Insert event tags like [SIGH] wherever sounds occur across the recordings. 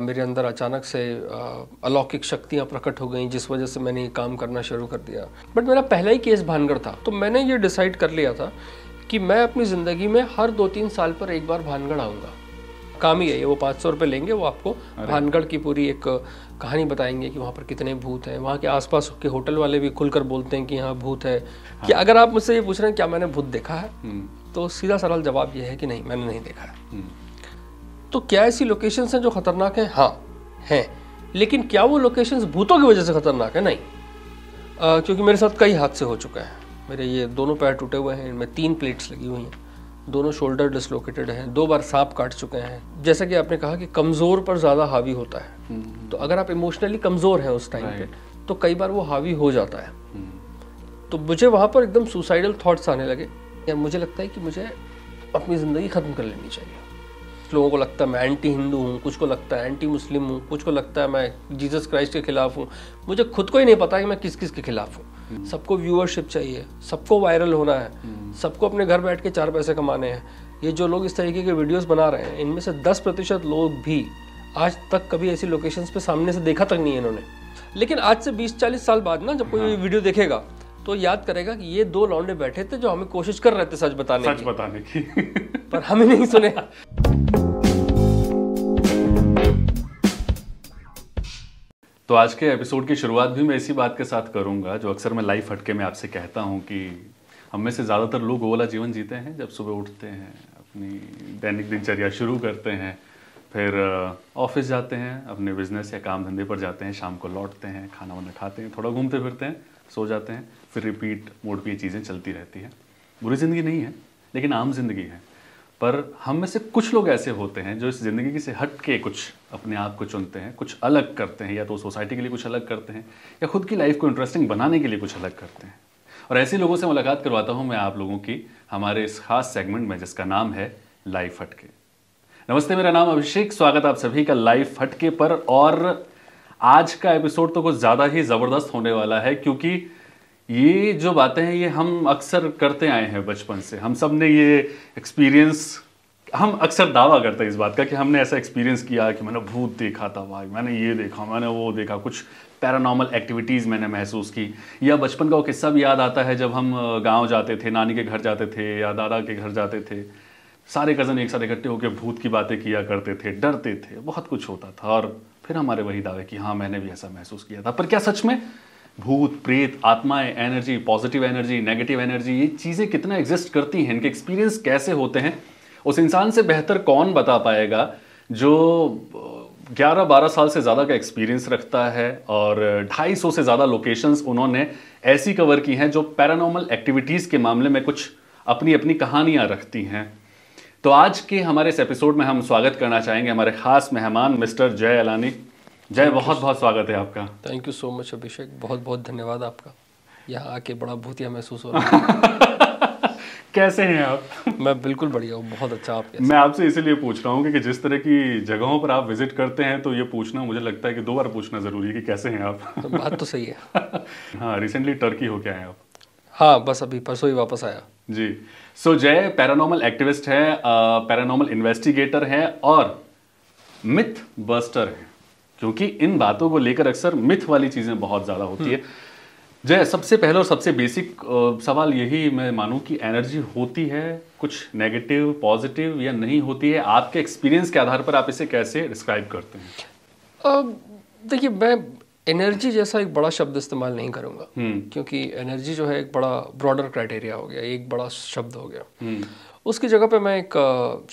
मेरे अंदर अचानक से अलौकिक शक्तियां प्रकट हो गई जिस वजह से मैंने ये काम करना शुरू कर दिया बट मेरा पहला ही केस भानगढ़ था तो मैंने ये डिसाइड कर लिया था कि मैं अपनी ज़िंदगी में हर दो तीन साल पर एक बार भानगढ़ आऊँगा काम ही है ये वो पाँच सौ रुपये लेंगे वो आपको भानगढ़ की पूरी एक कहानी बताएंगे कि वहाँ पर कितने भूत हैं वहाँ के आसपास के होटल वाले भी खुलकर बोलते हैं कि यहाँ भूत है हाँ। कि अगर आप मुझसे ये पूछ रहे हैं क्या मैंने भूत देखा है हम्म। तो सीधा सरल जवाब ये है कि नहीं मैंने नहीं देखा है हम्म। तो क्या ऐसी लोकेशंस हैं जो खतरनाक हैं हाँ हैं लेकिन क्या वो लोकेशंस भूतों की वजह से खतरनाक है नहीं आ, क्योंकि मेरे साथ कई हादसे हो चुके हैं मेरे ये दोनों पैर टूटे हुए हैं इनमें तीन प्लेट्स लगी हुई हैं दोनों शोल्डर डिसलोकेटेड हैं दो बार सांप काट चुके हैं जैसा कि आपने कहा कि कमज़ोर पर ज़्यादा हावी होता है हम्म। तो अगर आप इमोशनली कमज़ोर हैं उस टाइम पे तो कई बार वो हावी हो जाता है हम्म। तो मुझे वहाँ पर एकदम सुसाइडल थाट्स आने लगे या मुझे लगता है कि मुझे अपनी ज़िंदगी ख़त्म कर लेनी चाहिए लोगों को लगता है मैं एंटी हिंदू हूँ कुछ को लगता है एंटी मुस्लिम हूँ कुछ को लगता है मैं जीसस क्राइस्ट के खिलाफ हूँ मुझे खुद को ही नहीं पता कि मैं किस किस के खिलाफ हूँ हम्म। सबको व्यूअरशिप चाहिए सबको वायरल होना है हम्म। सबको अपने घर बैठ के चार पैसे कमाने हैं ये जो लोग इस तरीके के वीडियोज़ बना रहे हैं इनमें से दस प्रतिशत लोग भी आज तक कभी ऐसी लोकेशंस पे सामने से देखा तक नहीं है इन्होंने लेकिन आज से 20-40 साल बाद ना जब कोई वीडियो हाँ। देखेगा तो याद करेगा कि ये दो लौंडे बैठे थे जो हमें कोशिश कर रहे थे सच बताने सच की। बताने की [LAUGHS] पर हमें नहीं सुने तो आज के एपिसोड की शुरुआत भी मैं इसी बात के साथ करूंगा जो अक्सर मैं लाइफ हटके में आपसे कहता हूं कि हम में से ज़्यादातर लोग वो वाला जीवन जीते हैं जब सुबह उठते हैं अपनी दैनिक दिनचर्या शुरू करते हैं फिर ऑफिस जाते हैं अपने बिजनेस या काम धंधे पर जाते हैं शाम को लौटते हैं खाना वाना खाते हैं थोड़ा घूमते फिरते हैं सो जाते हैं फिर रिपीट मोड पर ये चीज़ें चलती रहती हैं बुरी ज़िंदगी नहीं है लेकिन आम जिंदगी है पर हम में से कुछ लोग ऐसे होते हैं जो इस ज़िंदगी से हट के कुछ अपने आप को चुनते हैं कुछ अलग करते हैं या तो सोसाइटी के लिए कुछ अलग करते हैं या खुद की लाइफ को इंटरेस्टिंग बनाने के लिए कुछ अलग करते हैं और ऐसे लोगों से मुलाकात करवाता हूँ मैं आप लोगों की हमारे इस खास सेगमेंट में जिसका नाम है लाइफ हटके नमस्ते मेरा नाम अभिषेक स्वागत आप सभी का लाइफ हटके पर और आज का एपिसोड तो कुछ ज़्यादा ही ज़बरदस्त होने वाला है क्योंकि ये जो बातें हैं ये हम अक्सर करते आए हैं बचपन से हम सब ने ये एक्सपीरियंस हम अक्सर दावा करते हैं इस बात का कि हमने ऐसा एक्सपीरियंस किया कि मैंने भूत देखा था भाई मैंने ये देखा मैंने वो देखा कुछ पैरानॉर्मल एक्टिविटीज़ मैंने महसूस की या बचपन का वो किस्सा भी याद आता है जब हम गांव जाते थे नानी के घर जाते थे या दादा के घर जाते थे सारे कज़न एक साथ इकट्ठे होकर भूत की बातें किया करते थे डरते थे बहुत कुछ होता था और फिर हमारे वही दावे कि हाँ मैंने भी ऐसा महसूस किया था पर क्या सच में भूत प्रेत आत्माएं energy positive energy negative energy ये चीज़ें कितना एग्जिस्ट करती हैं इनके एक्सपीरियंस कैसे होते हैं उस इंसान से बेहतर कौन बता पाएगा जो 11-12 साल से ज़्यादा का एक्सपीरियंस रखता है और 250 से ज़्यादा लोकेशंस उन्होंने ऐसी कवर की हैं जो पैरानॉर्मल एक्टिविटीज़ के मामले में कुछ अपनी अपनी कहानियाँ रखती हैं तो आज के हमारे इस एपिसोड में हम स्वागत करना चाहेंगे हमारे खास मेहमान मिस्टर जय अलानी जय बहुत बहुत स्वागत है आपका thank you so much Abhishek बहुत बहुत धन्यवाद आपका यहाँ आके बड़ा भूतिया महसूस हो रहा है [LAUGHS] कैसे हैं आप [LAUGHS] मैं बिल्कुल बढ़िया हूँ बहुत अच्छा आप मैं आपसे इसीलिए पूछ रहा हूँ कि जिस तरह की जगहों पर आप विजिट करते हैं तो ये पूछना मुझे लगता है कि दो बार पूछना ज़रूरी है कि कैसे हैं आप बात तो सही है [LAUGHS] हाँ रिसेंटली टर्की हो क्या है आप हाँ बस अभी परसों ही वापस आया जी so so, Jay paranormal activist हैं पैरानॉर्मल uh, इन्वेस्टिगेटर हैं और मिथ बस्टर हैं क्योंकि इन बातों को लेकर अक्सर मिथ वाली चीज़ें बहुत ज़्यादा होती है हम्म। जय सबसे पहले और सबसे बेसिक uh, सवाल यही मैं मानूं कि एनर्जी होती है कुछ नेगेटिव पॉजिटिव या नहीं होती है आपके एक्सपीरियंस के आधार पर आप इसे कैसे डिस्क्राइब करते हैं देखिए मैं एनर्जी जैसा एक बड़ा शब्द इस्तेमाल नहीं करूँगा हम्म। क्योंकि एनर्जी जो है एक बड़ा ब्रॉडर क्राइटेरिया हो गया एक बड़ा शब्द हो गया हम्म। उसकी जगह पे मैं एक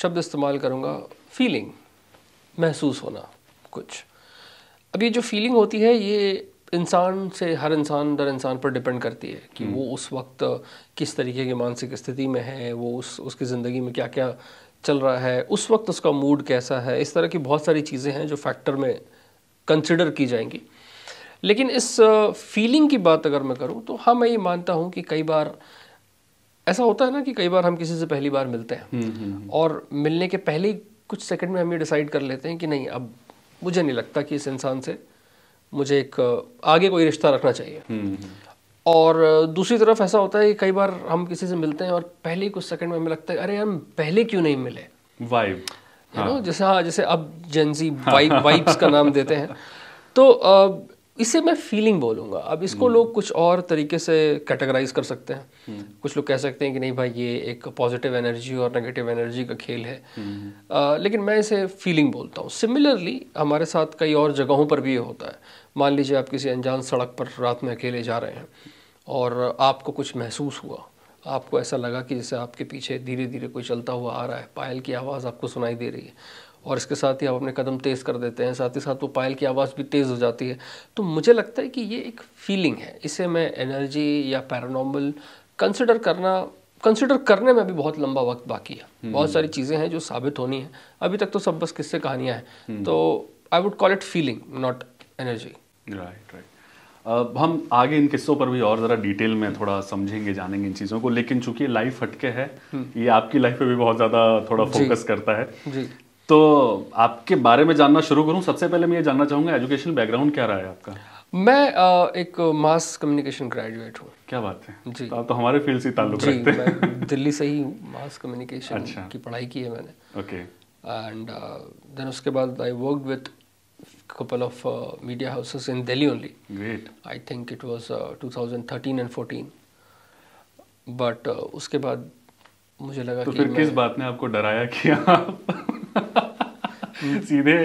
शब्द इस्तेमाल करूँगा फीलिंग महसूस होना कुछ अब ये जो फीलिंग होती है ये इंसान से हर इंसान दर इंसान पर डिपेंड करती है कि हम्म। वो उस वक्त किस तरीके की मानसिक स्थिति में है वो उस उसकी ज़िंदगी में क्या क्या चल रहा है उस वक्त उसका मूड कैसा है इस तरह की बहुत सारी चीज़ें हैं जो फैक्टर में कंसिडर की जाएंगी लेकिन इस फीलिंग की बात अगर मैं करूँ तो हाँ मैं ये मानता हूँ कि कई बार ऐसा होता है ना कि कई बार हम किसी से पहली बार मिलते हैं हम्म, हम्म, हम्म। और मिलने के पहले कुछ सेकंड में हम ये डिसाइड कर लेते हैं कि नहीं अब मुझे नहीं लगता कि इस इंसान से मुझे एक आगे कोई रिश्ता रखना चाहिए और दूसरी तरफ ऐसा होता है कि कई बार हम किसी से मिलते हैं और पहले कुछ सेकंड में हमें लगता है अरे हम पहले क्यों नहीं मिले वाइब हाँ। नो जैसे हाँ जैसे अब जेंजी वाइब वाइब्स का नाम देते हैं तो इसे मैं फीलिंग बोलूँगा अब इसको हम्म। लोग कुछ और तरीके से कैटेगराइज कर सकते हैं हम्म। कुछ लोग कह सकते हैं कि नहीं भाई ये एक पॉजिटिव एनर्जी और नेगेटिव एनर्जी का खेल है आ, हम्म। लेकिन मैं इसे फीलिंग बोलता हूँ सिमिलरली हमारे साथ कई और जगहों पर भी ये होता है मान लीजिए आप किसी अनजान सड़क पर रात में अकेले जा रहे हैं और आपको कुछ महसूस हुआ आपको ऐसा लगा कि जैसे आपके पीछे धीरे धीरे कोई चलता हुआ आ रहा है पायल की आवाज़ आपको सुनाई दे रही है और इसके साथ ही आप अपने कदम तेज़ कर देते हैं साथ ही साथ वो पायल की आवाज़ भी तेज़ हो जाती है तो मुझे लगता है कि ये एक फीलिंग है इसे मैं एनर्जी या पैरानॉर्मल कंसिडर करना कंसिडर करने में भी बहुत लंबा वक्त बाकी है हम्म। बहुत सारी चीज़ें हैं जो साबित होनी है अभी तक तो सब बस किस्से कहानियाँ हैं हम्म। तो I would call it feeling not energy right right अब हम आगे इन किस्सों पर भी और ज़रा डिटेल में थोड़ा समझेंगे जानेंगे इन चीज़ों को लेकिन चूंकि लाइफ हटके है हम्म। ये आपकी लाइफ पे भी बहुत ज़्यादा थोड़ा फोकस करता है जी तो आपके बारे में जानना शुरू करूं सबसे पहले मैं ये जानना चाहूँगा एजुकेशन बैकग्राउंड क्या रहा है आपका मैं आ, एक मास कम्युनिकेशन ग्रेजुएट हूँ क्या बात है जी आप तो हमारे फील्ड से ताल्लुक रखते हैं दिल्ली से ही मास कम्युनिकेशन अच्छा। की पढ़ाई की है मैंने ओके एंड देन उसके बाद I work with couple of media houses in Delhi only great I think it was 2013 and 14. But उसके बाद मुझे लगा तो कि फिर किस बात ने आपको डराया कि आप [LAUGHS] सीधे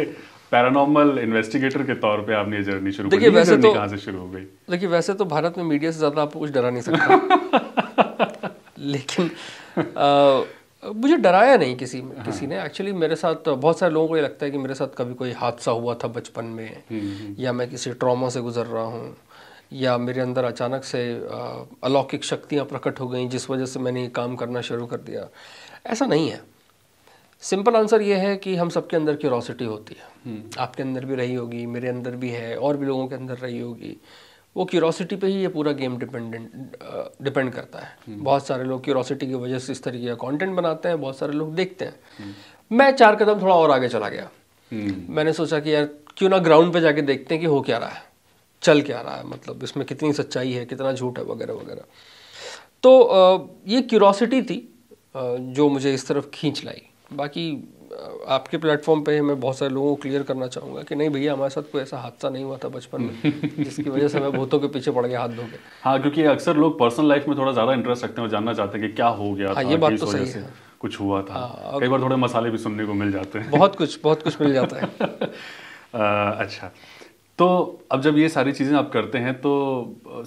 पैरानॉर्मल इन्वेस्टिगेटर के तौर पे आपने ये जर्नी शुरू देखिए वैसे तो कहाँ से शुरू हो गई देखिए वैसे तो भारत में मीडिया से ज़्यादा आपको कुछ डरा नहीं सकता [LAUGHS] लेकिन मुझे डराया नहीं किसी में हाँ। किसी ने एक्चुअली मेरे साथ बहुत सारे लोगों को ये लगता है कि मेरे साथ कभी कोई हादसा हुआ था बचपन में हम्म, हम्म। या मैं किसी ट्रॉमा से गुजर रहा हूँ या मेरे अंदर अचानक से अलौकिक शक्तियाँ प्रकट हो गई जिस वजह से मैंने ये काम करना शुरू कर दिया ऐसा नहीं है सिंपल आंसर ये है कि हम सबके अंदर क्यूरोसिटी होती है आपके अंदर भी रही होगी मेरे अंदर भी है और भी लोगों के अंदर रही होगी वो क्यूरोसिटी पे ही ये पूरा गेम डिपेंडेंट डिपेंड करता है हम्म। बहुत सारे लोग क्यूरोसिटी की वजह से इस तरीके का कंटेंट बनाते हैं बहुत सारे लोग देखते हैं हम्म। मैं चार कदम थोड़ा और आगे चला गया हम्म। मैंने सोचा कि यार क्यों ना ग्राउंड पे जाके देखते हैं कि हो क्या रहा है चल क्या रहा है मतलब इसमें कितनी सच्चाई है कितना झूठ है वगैरह वगैरह तो ये क्यूरोसिटी थी जो मुझे इस तरफ खींच लाई बाकी आपके प्लेटफॉर्म पे मैं बहुत सारे लोगों को क्लियर करना चाहूँगा कि नहीं भैया हमारे साथ कोई ऐसा हादसा नहीं हुआ था बचपन में [LAUGHS] जिसकी वजह से मैं भूतों के पीछे पड़ गया हाथ धो के हाँ क्योंकि अक्सर लोग पर्सनल लाइफ में थोड़ा ज़्यादा इंटरेस्ट रखते हैं जानना चाहते हैं कि क्या हो गया हाँ, था, ये बात तो सही है कुछ हुआ था हाँ, कई बार थोड़े मसाले भी सुनने को मिल जाते हैं बहुत कुछ बहुत कुछ मिल जाता है [LAUGHS] अच्छा तो अब जब ये सारी चीज़ें आप करते हैं तो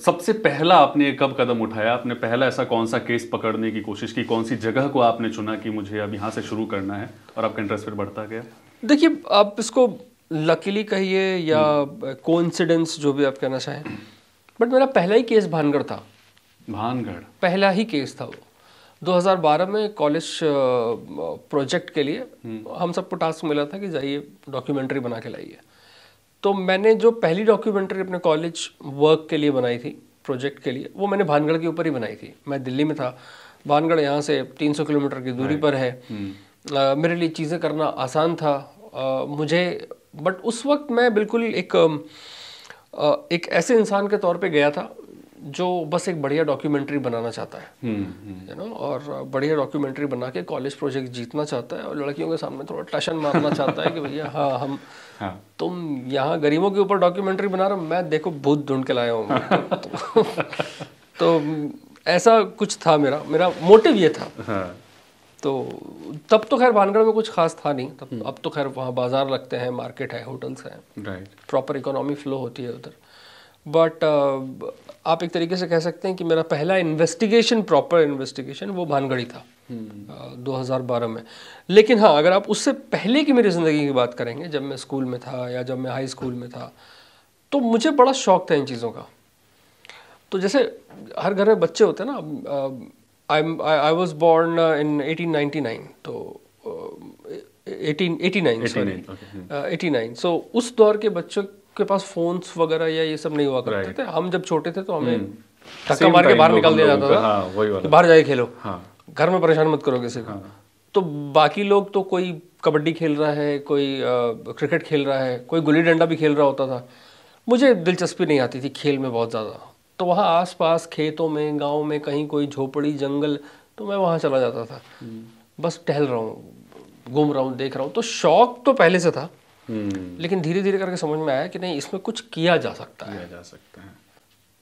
सबसे पहला आपने कब कदम उठाया आपने पहला ऐसा कौन सा केस पकड़ने की कोशिश की कौन सी जगह को आपने चुना कि मुझे अब यहाँ से शुरू करना है और आपका इंटरेस्ट फिर बढ़ता गया देखिए आप इसको लकीली कहिए या कोइंसिडेंस हम्म। जो भी आप कहना चाहें बट मेरा पहला ही केस भानगढ़ था भानगढ़ पहला ही केस था वो 2012 में कॉलेज प्रोजेक्ट के लिए हम्म। हम सबको टास्क मिला था कि जाइए डॉक्यूमेंट्री बना के लाइए तो मैंने जो पहली डॉक्यूमेंट्री अपने कॉलेज वर्क के लिए बनाई थी प्रोजेक्ट के लिए वो मैंने भानगढ़ के ऊपर ही बनाई थी मैं दिल्ली में था भानगढ़ यहाँ से 300 किलोमीटर की दूरी पर है आ, हम्म। मेरे लिए चीज़ें करना आसान था आ, मुझे बट उस वक्त मैं बिल्कुल एक आ, एक ऐसे इंसान के तौर पे गया था जो बस एक बढ़िया डॉक्यूमेंट्री बनाना चाहता है यू हम्म, नो हम्म। और बढ़िया डॉक्यूमेंट्री बना के कॉलेज प्रोजेक्ट जीतना चाहता है और लड़कियों के सामने थोड़ा टशन मारना [LAUGHS] चाहता है कि भैया हाँ हम हाँ। तुम यहाँ गरीबों के ऊपर डॉक्यूमेंट्री बना रहे हो मैं देखो भूत ढूंढ के लाया हूँ तो, [LAUGHS] तो ऐसा कुछ था मेरा मेरा मोटिव ये था हाँ। तो तब तो खैर भानगढ़ में कुछ खास था नहीं तब हम्म। अब तो खैर वहाँ बाजार लगते हैं मार्केट है होटल्स हैं प्रॉपर इकोनॉमी फ्लो होती है उधर बट आप एक तरीके से कह सकते हैं कि मेरा पहला इन्वेस्टिगेशन प्रॉपर इन्वेस्टिगेशन वो भानगढ़ी था हम्म। दो हज़ार बारह में लेकिन हाँ अगर आप उससे पहले की मेरी ज़िंदगी की बात करेंगे जब मैं स्कूल में था या जब मैं हाई स्कूल में था तो मुझे बड़ा शौक था इन चीज़ों का तो जैसे हर घर में बच्चे होते हैं ना I I was born in eighteen ninety hmm. Nine तो eighteen eighty nine sorry eighty nine so उस दौर के बच्चों आपके पास फोन वगैरह या ये सब नहीं हुआ करते थे हम जब छोटे थे तो हमें हम्म। धक्का मार के बाहर निकाल दिया जाता था हाँ, बाहर जाके खेलो हाँ। घर में परेशान मत करो किसी को हाँ। तो बाकी लोग तो कोई कबड्डी खेल रहा है कोई आ, क्रिकेट खेल रहा है कोई गुल्ली डंडा भी खेल रहा होता था मुझे दिलचस्पी नहीं आती थी खेल में बहुत ज़्यादा तो वहाँ आसपास खेतों में गाँव में कहीं कोई झोपड़ी जंगल तो मैं वहाँ चला जाता था हम्म। बस टहल रहा हूँ घूम रहा हूँ देख रहा हूँ तो शौक तो पहले से था हम्म। लेकिन धीरे धीरे करके समझ में आया कि नहीं इसमें कुछ किया जा सकता किया है जा सकता है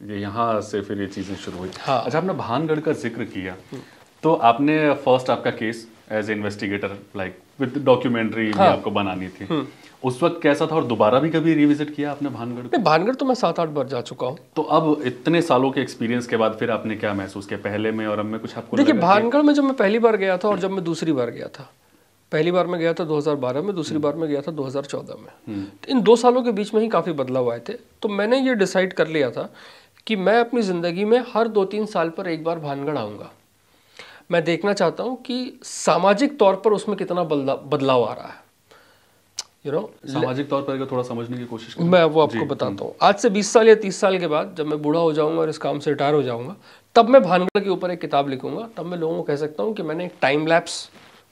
ये यहाँ से फिर ये चीज़ें शुरू हुई हाँ अच्छा आपने भानगढ़ का जिक्र किया हम्म। तो आपने फर्स्ट आपका case as a investigator like with documentary हाँ। आपको बनानी थी हम्म। उस वक्त कैसा था और दोबारा भी कभी रिविजिट किया आपने भानगढ़ नहीं भानगढ़ तो मैं सात आठ बार जा चुका हूँ तो अब इतने सालों के एक्सपीरियंस के बाद फिर आपने क्या महसूस किया पहले में और अब में कुछ आपको देखिए भानगढ़ में जब मैं पहली बार गया था और जब मैं दूसरी बार गया था पहली बार में गया था 2012 में दूसरी हम्म। बार में गया था 2014 में हम्म। तो इन दो सालों के बीच में ही काफ़ी बदलाव आए थे तो मैंने ये डिसाइड कर लिया था कि मैं अपनी ज़िंदगी में हर दो तीन साल पर एक बार भानगढ़ आऊँगा मैं देखना चाहता हूँ कि सामाजिक तौर पर उसमें कितना बदलाव आ रहा है यू you नो know, सामाजिक तौर पर थोड़ा समझने की कोशिश करूं। मैं वो आपको बताता हम्म। हूँ आज से 20 साल या 30 साल के बाद जब मैं बूढ़ा हो जाऊंगा और इस काम से रिटायर हो जाऊंगा तब मैं भानगढ़ के ऊपर एक किताब लिखूंगा तब मैं लोगों को कह सकता हूँ कि मैंने एक टाइम लैप्स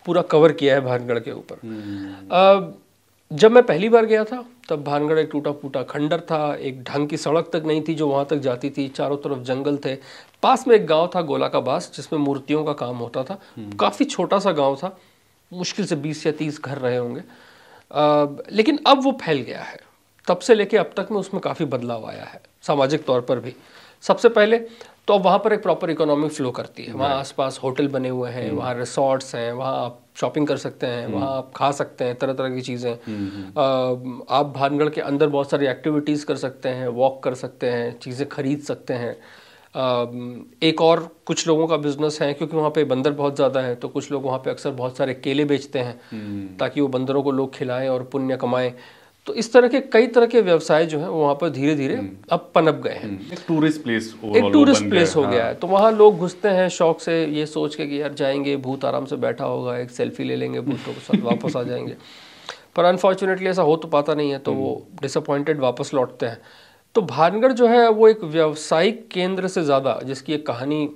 पूरा कवर किया है भानगढ़ के ऊपर हम्म। जब मैं पहली बार गया था तब भानगढ़ एक टूटा फूटा खंडर था एक ढंग की सड़क तक नहीं थी जो वहाँ तक जाती थी चारों तरफ जंगल थे पास में एक गांव था गोला का बास जिसमें मूर्तियों का काम होता था हम्म। काफ़ी छोटा सा गांव था मुश्किल से बीस या तीस घर रहे होंगे लेकिन अब वो फैल गया है तब से लेके अब तक में उसमें काफ़ी बदलाव आया है सामाजिक तौर पर भी सबसे पहले तो अब वहाँ पर एक प्रॉपर इकोनॉमिक फ्लो करती है वहाँ आसपास होटल बने हुए हैं hmm. वहाँ रिसोर्ट्स हैं वहाँ आप शॉपिंग कर सकते हैं hmm. वहाँ आप खा सकते हैं तरह तरह की चीज़ें hmm, आप भानगढ़ के अंदर बहुत सारी एक्टिविटीज़ कर सकते हैं वॉक कर सकते हैं चीज़ें खरीद सकते हैं एक और कुछ लोगों का बिजनेस है क्योंकि वहाँ पे बंदर बहुत ज़्यादा है तो कुछ लोग वहाँ पे अक्सर बहुत सारे केले बेचते हैं ताकि वो बंदरों को लोग खिलाएं और पुण्य कमाएं तो इस तरह के कई तरह के व्यवसाय जो है वहाँ पर धीरे धीरे हम्म। अब पनप गए हैं हम्म। एक टूरिस्ट प्लेस एक टूरिस्ट प्लेस हो गया है हाँ। तो वहाँ लोग घुसते हैं शौक से ये सोच के कि यार जाएंगे भूत आराम से बैठा होगा एक सेल्फी ले लेंगे भूतों के साथ वापस आ जाएंगे [LAUGHS] पर अनफॉर्चुनेटली ऐसा हो तो पाता नहीं है तो वो डिसअपॉइंटेड हम्म। वापस लौटते हैं तो भानगढ़ जो है वो एक व्यावसायिक केंद्र से ज़्यादा जिसकी एक कहानी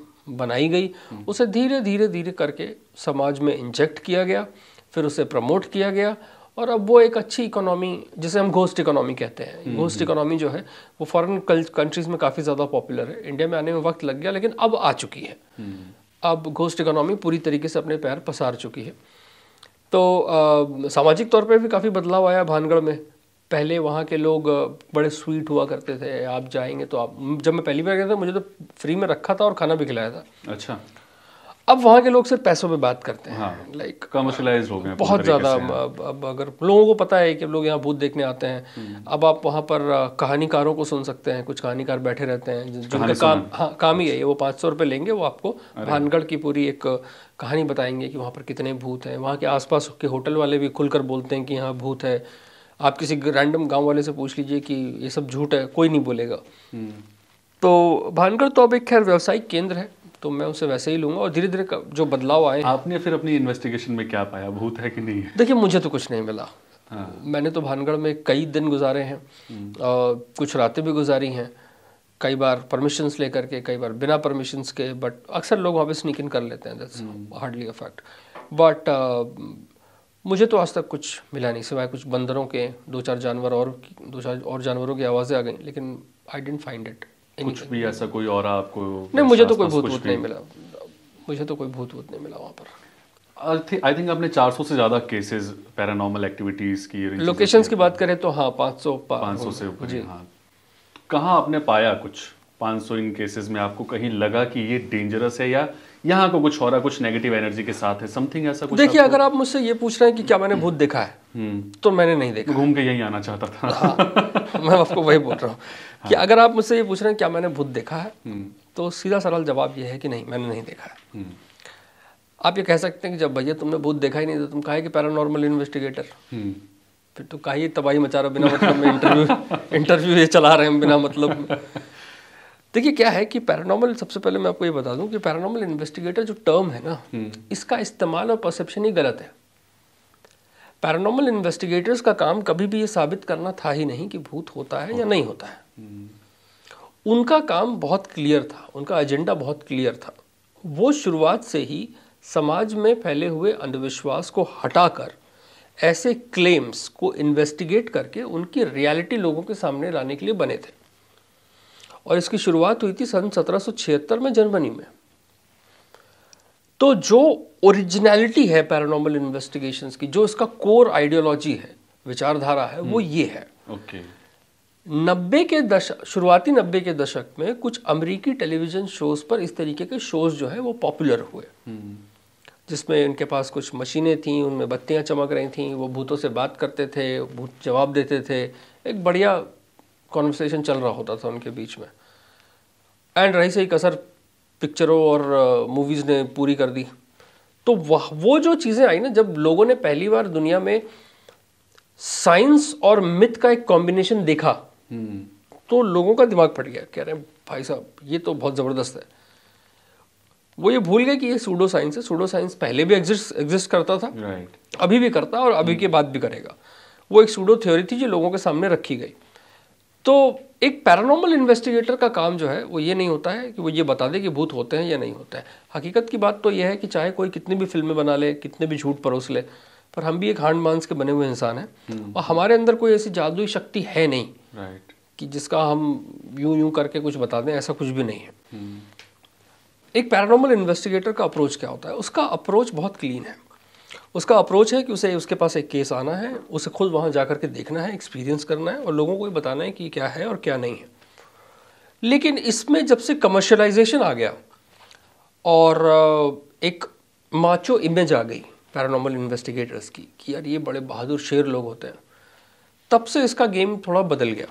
बनाई गई उसे धीरे धीरे धीरे करके समाज में इंजेक्ट किया गया फिर उसे प्रमोट किया गया और अब वो एक अच्छी इकोनॉमी जिसे हम घोस्ट इकोनॉमी कहते हैं घोस्ट हम्म, इकोनॉमी हम्म। जो है वो फॉरेन कंट्रीज में काफ़ी ज़्यादा पॉपुलर है इंडिया में आने में वक्त लग गया लेकिन अब आ चुकी है हम्म, अब घोस्ट इकोनॉमी पूरी तरीके से अपने पैर पसार चुकी है तो सामाजिक तौर पर भी काफ़ी बदलाव आया भानगढ़ में पहले वहाँ के लोग बड़े स्वीट हुआ करते थे आप जाएंगे तो आप जब मैं पहली बार गया था मुझे तो फ्री में रखा था और खाना भी खिलाया था अच्छा अब वहाँ के लोग सिर्फ पैसों में बात करते हैं हाँ, लाइक कमर्शलाइज हो गए बहुत ज़्यादा अब, अब, अब अगर लोगों को पता है कि लोग यहाँ भूत देखने आते हैं हम्म। अब आप वहाँ पर कहानीकारों को सुन सकते हैं कुछ कहानीकार बैठे रहते हैं जिन, जिनका काम हाँ काम ही अच्छा। है ये वो पाँच सौ रुपये लेंगे वो आपको भानगढ़ की पूरी एक कहानी बताएंगे कि वहाँ पर कितने भूत हैं वहाँ के आसपास के होटल वाले भी खुलकर बोलते हैं कि यहाँ भूत है आप किसी रैंडम गाँव वाले से पूछ लीजिए कि ये सब झूठ है कोई नहीं बोलेगा हम्म। तो भानगढ़ तो अब एक खैर व्यावसायिक केंद्र है तो मैं उसे वैसे ही लूंगा और धीरे धीरे जो बदलाव आए आपने फिर अपनी इन्वेस्टिगेशन में क्या पाया भूत है कि नहीं देखिए मुझे तो कुछ नहीं मिला हाँ। मैंने तो भानगढ़ में कई दिन गुजारे हैं और हम्म। कुछ रातें भी गुजारी हैं कई बार परमिशंस लेकर के कई बार बिना परमिशंस के बट अक्सर लोग वहाँ पे स्निक इन कर लेते हैं that's hardly hmm. A fact but मुझे तो आज तक कुछ मिला नहीं सिवाय कुछ बंदरों के दो चार जानवर और दो चार और जानवरों की आवाज़ें आ गई लेकिन आई डेंट फाइंड इट कुछ भी ऐसा कोई और आपको नहीं मुझे तो कोई भूत भूत नहीं मिला मुझे तो कोई भूत भूत नहीं मिला वहाँ पर आई थिंक आपने 400 से ज़्यादा केसेस पैरानॉर्मल एक्टिविटीज़ की लोकेशंस की बात करें तो हाँ 500 500 से ऊपर हाँ कहाँ आपने पाया कुछ 500 इन केसेस में आपको कहीं लगा कि ये डेंजरस है या यहाँ को कुछ हो रहा कुछ नेगेटिव एनर्जी के साथ है समथिंग ऐसा कुछ देखिए अगर आप मुझसे ये पूछ रहे हैं कि क्या मैंने भूत देखा है हम्म। तो मैंने नहीं देखा घूम के यही आना चाहता था हाँ, मैं आपको वही बोल रहा हूँ हाँ। कि अगर आप मुझसे ये पूछ रहे हैं क्या मैंने भूत देखा है हम्म। तो सीधा सरल जवाब ये है कि नहीं मैंने नहीं देखा है हम्म। आप ये कह सकते हैं कि जब भैया तुमने भूत देखा ही नहीं तो तुम कहा कि पैरानॉर्मल इन्वेस्टिगेटर फिर तो कहा तबाही मचा रहा बिना मतलब इंटरव्यू इंटरव्यू [LAUGHS] ये चला रहे हैं बिना मतलब देखिए क्या है कि पैरानॉमल सबसे पहले मैं आपको ये बता दूं कि पैरानॉमल इन्वेस्टिगेटर जो टर्म है ना हम्म। इसका इस्तेमाल और परसेप्शन ही गलत है पैरानॉमल इन्वेस्टिगेटर्स का काम कभी भी ये साबित करना था ही नहीं कि भूत होता है या नहीं होता है हम्म। उनका काम बहुत क्लियर था उनका एजेंडा बहुत क्लियर था वो शुरुआत से ही समाज में फैले हुए अंधविश्वास को हटाकर ऐसे क्लेम्स को इन्वेस्टिगेट करके उनकी रियलिटी लोगों के सामने लाने के लिए बने थे और इसकी शुरुआत हुई थी सन सत्रह में जर्मनी में तो जो ओरिजिनलिटी है पैरानॉमल इन्वेस्टिगेशन की जो इसका कोर आइडियोलॉजी है विचारधारा है वो हम्म। ये है ओके नब्बे के दशक शुरुआती नब्बे के दशक में कुछ अमेरिकी टेलीविज़न शोज़ पर इस तरीके के शोज़ जो है वो पॉपुलर हुए हम्म। जिसमें इनके पास कुछ मशीनें थीं उनमें बत्तियां चमक रही थीं वो भूतों से बात करते थे भूत जवाब देते थे एक बढ़िया कॉन्वर्सेशन चल रहा होता था उनके बीच में एंड रही सही कसर पिक्चरों और मूवीज़ ने पूरी कर दी तो वह वो जो चीज़ें आई ना जब लोगों ने पहली बार दुनिया में साइंस और मिथ का एक कॉम्बिनेशन देखा हम्म। तो लोगों का दिमाग फट गया कह रहे हैं भाई साहब ये तो बहुत ज़बरदस्त है वो ये भूल गए कि ये सूडो साइंस है सूडो साइंस पहले भी एग्जिस्ट एग्जिस्ट करता था right. अभी भी करता और अभी हम्म। के बाद भी करेगा वो एक सूडो थ्योरी थी जो लोगों के सामने रखी गई तो एक पैरानॉर्मल इन्वेस्टिगेटर का काम जो है वो ये नहीं होता है कि वो ये बता दे कि भूत होते हैं या नहीं होते हैं हकीकत की बात तो ये है कि चाहे कोई कितनी भी फिल्में बना ले कितने भी झूठ परोस ले पर हम भी एक हांड मांस के बने हुए इंसान हैं हम्म। और हमारे अंदर कोई ऐसी जादुई शक्ति है नहीं कि जिसका हम यूं यूं करके कुछ बता दें ऐसा कुछ भी नहीं है हम्म। एक पैरानॉर्मल इन्वेस्टिगेटर का अप्रोच क्या होता है उसका अप्रोच बहुत क्लीन है उसका अप्रोच है कि उसे उसके पास एक केस आना है उसे खुद वहाँ जा के देखना है एक्सपीरियंस करना है और लोगों को ये बताना है कि क्या है और क्या नहीं है लेकिन इसमें जब से कमर्शलाइजेशन आ गया और एक माचो इमेज आ गई पैरानॉर्मल इन्वेस्टिगेटर्स की कि यार ये बड़े बहादुर शेर लोग होते हैं तब से इसका गेम थोड़ा बदल गया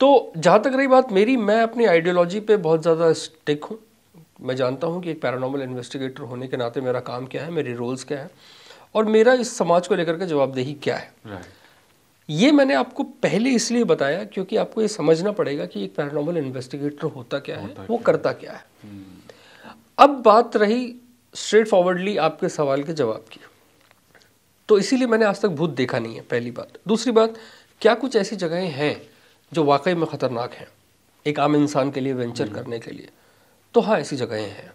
तो जहाँ तक रही बात मेरी मैं अपनी आइडियोलॉजी पे बहुत ज़्यादा स्टिक हूँ मैं जानता हूँ कि एक पैरानॉमल इन्वेस्टिगेटर होने के नाते मेरा काम क्या है मेरे रोल्स क्या है और मेरा इस समाज को लेकर के जवाबदेही क्या है ये मैंने आपको पहले इसलिए बताया क्योंकि आपको ये समझना पड़ेगा कि एक पैरानॉमल इन्वेस्टिगेटर होता क्या है वो करता क्या है हम्म। अब बात रही स्ट्रेट फॉरवर्डली आपके सवाल के जवाब की तो इसीलिए मैंने आज तक भूत देखा नहीं है पहली बात दूसरी बात क्या कुछ ऐसी जगहें हैं जो वाकई में ख़तरनाक हैं एक आम इंसान के लिए वेंचर हम्म। करने के लिए तो हाँ ऐसी जगहें हैं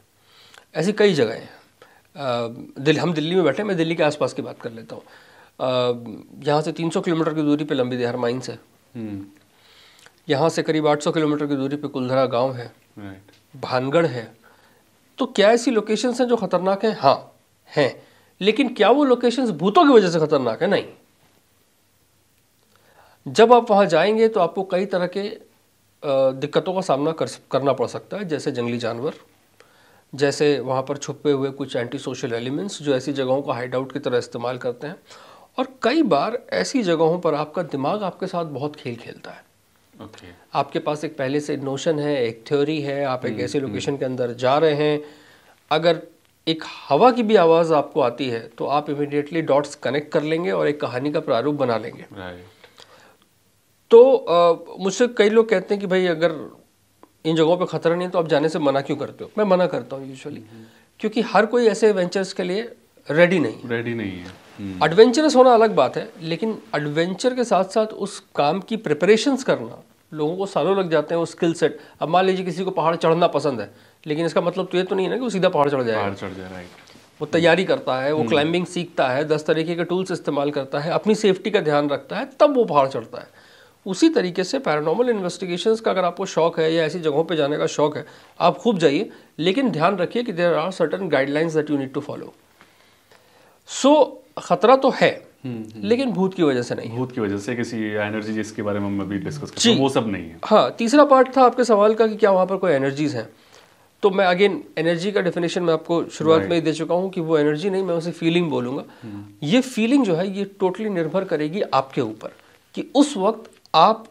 ऐसी कई जगहें हैं दिल हम दिल्ली में बैठे मैं दिल्ली के आसपास की बात कर लेता हूँ यहाँ से 300 किलोमीटर की दूरी पे लंबी देहर माइंस है हम्म। यहाँ से करीब 800 किलोमीटर की दूरी पे कुलधरा गांव है भानगढ़ है तो क्या ऐसी लोकेशंस हैं जो खतरनाक हैं हाँ हैं लेकिन क्या वो लोकेशंस भूतों की वजह से खतरनाक है नहीं जब आप वहाँ जाएंगे तो आपको कई तरह के दिक्कतों का सामना कर करना पड़ सकता है जैसे जंगली जानवर जैसे वहाँ पर छुपे हुए कुछ एंटी सोशल एलिमेंट्स जो ऐसी जगहों को हाइड आउट की तरह इस्तेमाल करते हैं और कई बार ऐसी जगहों पर आपका दिमाग आपके साथ बहुत खेल खेलता है okay. आपके पास एक पहले से नोशन है एक थ्योरी है आप एक हम्म, ऐसे लोकेशन हम्म। के अंदर जा रहे हैं अगर एक हवा की भी आवाज़ आपको आती है तो आप इमिडिएटली डॉट्स कनेक्ट कर लेंगे और एक कहानी का प्रारूप बना लेंगे right. तो मुझसे कई लोग कहते हैं कि भाई अगर इन जगहों पे खतरा नहीं है तो आप जाने से मना क्यों करते हो मैं मना करता हूँ यूजुअली हम्म। क्योंकि हर कोई ऐसे एडवेंचर्स के लिए रेडी नहीं रेडी नहीं है एडवेंचरस हम्म। होना अलग बात है लेकिन एडवेंचर के साथ साथ उस काम की प्रिपरेशंस करना लोगों को सालों लग जाते हैं वो स्किल सेट अब मान लीजिए किसी को पहाड़ चढ़ना पसंद है लेकिन इसका मतलब तो ये तो नहीं है ना कि वो सीधा पहाड़ चढ़ जाएगा पहाड़ चढ़ जाएगा वो तैयारी करता है वो क्लाइंबिंग हम्म। सीखता है दस तरीके के टूल्स इस्तेमाल करता है अपनी सेफ्टी का ध्यान रखता है तब वो पहाड़ चढ़ता है उसी तरीके से पैरानॉमल इन्वेस्टिगेशंस का अगर आपको शौक है या ऐसी जगहों पे जाने का शौक है आप खूब जाइए लेकिन ध्यान रखिए कि there are certain guidelines that you need to follow so खतरा तो है हम्म, हम्म। लेकिन भूत की वजह से नहीं भूत की वजह से किसी एनर्जी जिसके बारे में अभी डिस्कस कर वो सब नहीं है हाँ तीसरा पार्ट था आपके सवाल का कि क्या वहाँ पर कोई एनर्जीज हैं तो मैं अगेन एनर्जी का डेफिनेशन मैं आपको शुरुआत में ही दे चुका हूँ कि वो एनर्जी नहीं मैं उसे फीलिंग बोलूँगा हम्म। ये फीलिंग जो है ये टोटली निर्भर करेगी आपके ऊपर कि उस वक्त आप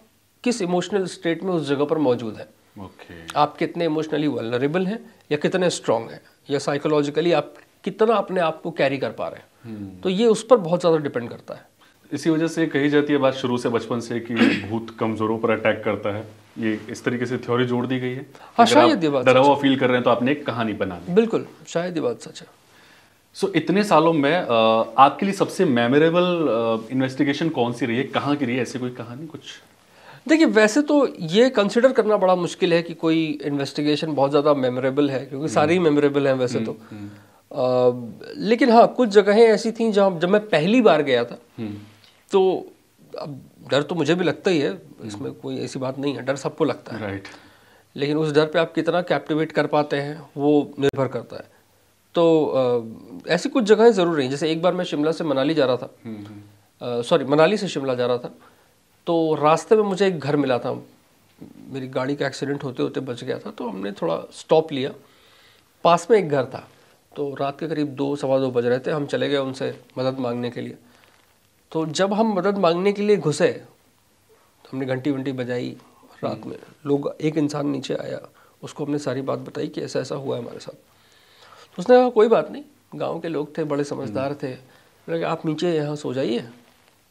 किस इमोशनल स्टेट में उस जगह पर मौजूद हैं okay. आप कितने इमोशनली वलनरेबल हैं या कितने स्ट्रांग हैं या साइकोलॉजिकली आप कितना अपने आप को कैरी कर पा रहे हैं hmm. तो ये उस पर बहुत ज़्यादा डिपेंड करता है इसी वजह से कही जाती है बात शुरू से बचपन से कि भूत कमजोरों पर अटैक करता है ये इस तरीके से थ्योरी जोड़ दी गई है हाँ शायद ये बात डरावा फील कर रहे हैं तो आपने एक कहानी बना बिल्कुल शायद ये बात सच है सो so, इतने सालों में आपके लिए सबसे मेमोरेबल इन्वेस्टिगेशन कौन सी रही है कहाँ की रही है ऐसी कोई कहानी कुछ देखिए वैसे तो ये कंसिडर करना बड़ा मुश्किल है कि कोई इन्वेस्टिगेशन बहुत ज़्यादा मेमोरेबल है क्योंकि हम्म। सारे ही मेमोरेबल हैं वैसे तो आ, हम्म, हम्म। लेकिन हाँ कुछ जगहें ऐसी थी जहाँ जब मैं पहली बार गया था तो अब डर तो मुझे भी लगता ही है इसमें कोई ऐसी बात नहीं है डर सबको लगता है राइट लेकिन उस डर पे आप कितना कैप्टिवेट कर पाते हैं वो निर्भर करता है तो ऐसी कुछ जगहें ज़रूर रही जैसे एक बार मैं शिमला से मनाली जा रहा था सॉरी हम्म, हम्म। मनाली से शिमला जा रहा था तो रास्ते में मुझे एक घर मिला था मेरी गाड़ी का एक्सीडेंट होते होते बच गया था तो हमने थोड़ा स्टॉप लिया पास में एक घर था तो रात के करीब दो सवा दो बज रहे थे हम चले गए उनसे मदद मांगने के लिए तो जब हम मदद मांगने के लिए घुसे तो हमने घंटी वंटी बजाई रात हम्म। में लोग एक इंसान नीचे आया उसको हमने सारी बात बताई कि ऐसा ऐसा हुआ है हमारे साथ तो उसने कहा कोई बात नहीं गाँव के लोग थे बड़े समझदार थे बोले आप नीचे यहाँ सो जाइए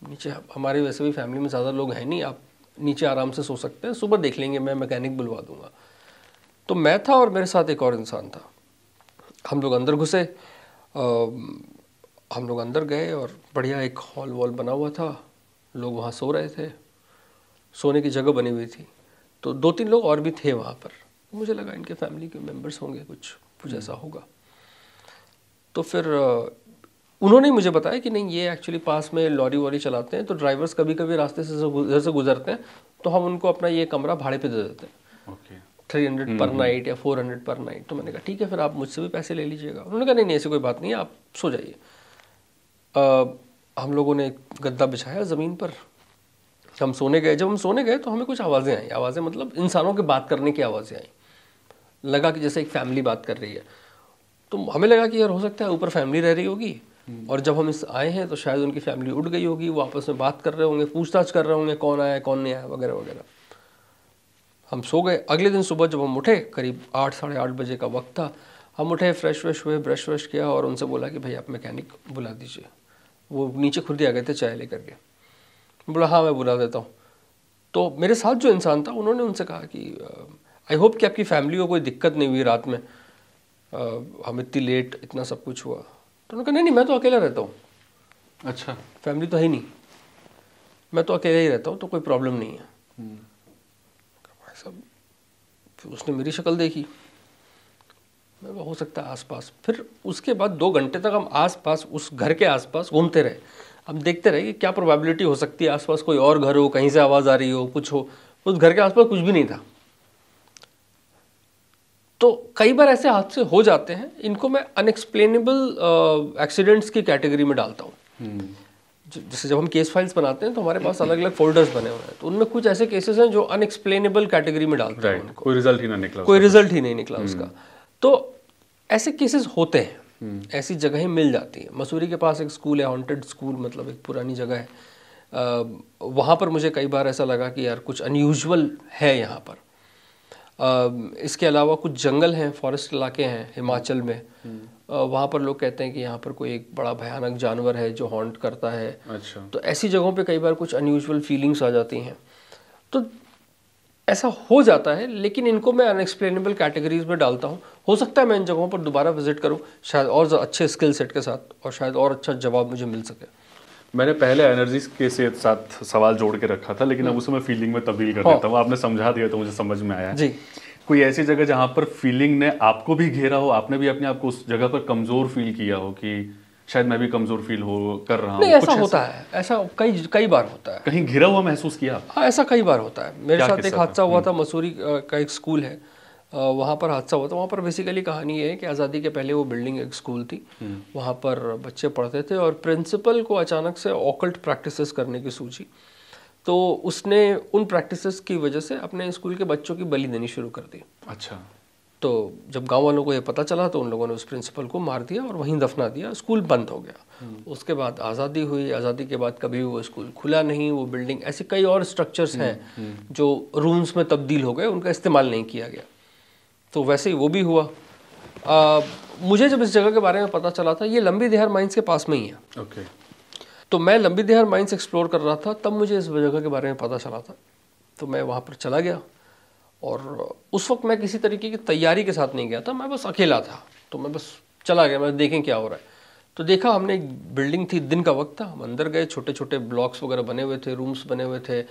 नीचे हमारे वैसे भी फैमिली में ज़्यादा लोग हैं नहीं आप नीचे आराम से सो सकते हैं सुबह देख लेंगे मैं मैकेनिक बुलवा दूंगा तो मैं था और मेरे साथ एक और इंसान था हम लोग अंदर घुसे हम लोग अंदर गए और बढ़िया एक हॉल वॉल बना हुआ था लोग वहाँ सो रहे थे सोने की जगह बनी हुई थी तो दो तीन लोग और भी थे वहाँ पर मुझे लगा इनके फैमिली के मेम्बर्स होंगे कुछ कुछ हम्म। ऐसा होगा तो फिर उन्होंने मुझे बताया कि नहीं ये एक्चुअली पास में लॉरी वॉरी चलाते हैं तो ड्राइवर्स कभी कभी रास्ते से इधर से गुजरते हैं तो हम उनको अपना ये कमरा भाड़े पे दे देते हैं थ्री हंड्रेड पर नाइट या फोर हंड्रेड पर नाइट तो मैंने कहा ठीक है फिर आप मुझसे भी पैसे ले लीजिएगा उन्होंने कहा नहीं नहीं ऐसी कोई बात नहीं है आप सो जाइए हम लोगों ने गद्दा बिछाया ज़मीन पर हम सोने गए जब हम सोने गए तो हमें कुछ आवाज़ें आई आवाज़ें मतलब इंसानों के बात करने की आवाज़ें आई लगा कि जैसे एक फैमिली बात कर रही है तो हमें लगा कि यार हो सकता है ऊपर फैमिली रह रही होगी और जब हम इस आए हैं तो शायद उनकी फैमिली उठ गई होगी वो आपस में बात कर रहे होंगे पूछताछ कर रहे होंगे कौन आया कौन नहीं आया वगैरह वगैरह हम सो गए अगले दिन सुबह जब हम उठे करीब आठ साढ़े आठ बजे का वक्त था हम उठे फ्रेश व्रेश हुए ब्रश व्रश किया और उनसे बोला कि भाई आप मैकेनिक बुला दीजिए वो नीचे खुद ही आ गए थे चाय लेकर के बोला हाँ मैं बुला देता हूँ तो मेरे साथ जो इंसान था उन्होंने उनसे कहा कि आई होप कि आपकी फैमिली को कोई दिक्कत नहीं हुई रात में हम इतनी लेट इतना सब कुछ हुआ तो उन्होंने कहा नहीं नहीं मैं तो अकेला रहता हूँ अच्छा फैमिली तो है ही नहीं मैं तो अकेला ही रहता हूँ तो कोई प्रॉब्लम नहीं है हम्म। तो भाई साहब फिर उसने मेरी शक्ल देखी मैं हो सकता है आसपास फिर उसके बाद दो घंटे तक हम आसपास उस घर के आसपास घूमते रहे हम देखते रहे कि क्या प्रोबेबिलिटी हो सकती है आसपास कोई और घर हो कहीं से आवाज़ आ रही हो कुछ हो उस घर के आसपास कुछ भी नहीं था तो कई बार ऐसे हादसे हो जाते हैं इनको मैं अनएक्सप्लेनेबल एक्सीडेंट्स uh, की कैटेगरी में डालता हूँ हम्म। जैसे जब हम केस फाइल्स बनाते हैं तो हमारे पास अलग अलग फोल्डर्स बने हुए हैं तो उनमें कुछ ऐसे केसेस हैं जो अनएक्सप्लेनेबल कैटेगरी में डालते right. हैं कोई रिजल्ट ही ना निकला कोई रिजल्ट ही नहीं निकला उसका हम्म। तो ऐसे केसेस होते हैं हम्म। ऐसी जगहें मिल जाती हैं मसूरी के पास एक स्कूल है हॉन्टेड स्कूल मतलब एक पुरानी जगह है वहाँ पर मुझे कई बार ऐसा लगा कि यार कुछ अनयूजल है यहाँ पर इसके अलावा कुछ जंगल हैं फॉरेस्ट इलाके हैं हिमाचल में हम्म। वहाँ पर लोग कहते हैं कि यहाँ पर कोई एक बड़ा भयानक जानवर है जो हॉन्ट करता है अच्छा तो ऐसी जगहों पे कई बार कुछ अनयूजल फीलिंग्स आ जाती हैं तो ऐसा हो जाता है लेकिन इनको मैं अनएक्सप्लेनेबल कैटेगरीज में डालता हूँ हो सकता है मैं इन जगहों पर दोबारा विजिट करूँ शायद और अच्छे स्किल सेट के साथ और शायद और अच्छा जवाब मुझे मिल सके मैंने पहले एनर्जी के साथ सवाल जोड़ के रखा था लेकिन अब हम्म। उसे मैं फीलिंग में तब्दील कर देता हूँ हाँ। आपने समझा दिया तो मुझे समझ में आया जी कोई ऐसी जगह जहाँ पर फीलिंग ने आपको भी घेरा हो आपने भी अपने आप को उस जगह पर कमजोर फील किया हो कि शायद मैं भी कमजोर फील हो कर रहा हूँ ऐसा होता है ऐसा कई कई बार होता है कहीं घिरा हुआ महसूस किया हाँ, ऐसा कई बार होता है मेरे साथ एक हादसा हुआ हम्म। था मसूरी का एक स्कूल है वहाँ पर हादसा हुआ था वहाँ पर बेसिकली कहानी है कि आज़ादी के पहले वो बिल्डिंग एक स्कूल थी हम्म। वहाँ पर बच्चे पढ़ते थे और प्रिंसिपल को अचानक से ऑकल्ट प्रैक्टिस करने की सूची तो उसने उन प्रैक्टिस की वजह से अपने स्कूल के बच्चों की बलि देनी शुरू कर दी अच्छा तो जब गांव वालों को ये पता चला तो उन लोगों ने उस प्रिंसिपल को मार दिया और वहीं दफना दिया स्कूल बंद हो गया हम्म। उसके बाद आज़ादी हुई आज़ादी के बाद कभी वो स्कूल खुला नहीं वो बिल्डिंग ऐसे कई और स्ट्रक्चर्स हम्म, हैं जो रूम्स में तब्दील हो गए उनका इस्तेमाल नहीं किया गया तो वैसे ही वो भी हुआ आ, मुझे जब इस जगह के बारे में पता चला था ये लंबी देहर माइंस के पास में ही है ओके okay. तो मैं लंबी देहर माइंस एक्सप्लोर कर रहा था तब मुझे इस जगह के बारे में पता चला था तो मैं वहाँ पर चला गया और उस वक्त मैं किसी तरीके की तैयारी के साथ नहीं गया था मैं बस अकेला था तो मैं बस चला गया मैं देखें क्या हो रहा है तो देखा हमने एक बिल्डिंग थी दिन का वक्त था हम अंदर गए छोटे छोटे ब्लॉक्स वगैरह बने हुए थे रूम्स बने हुए थे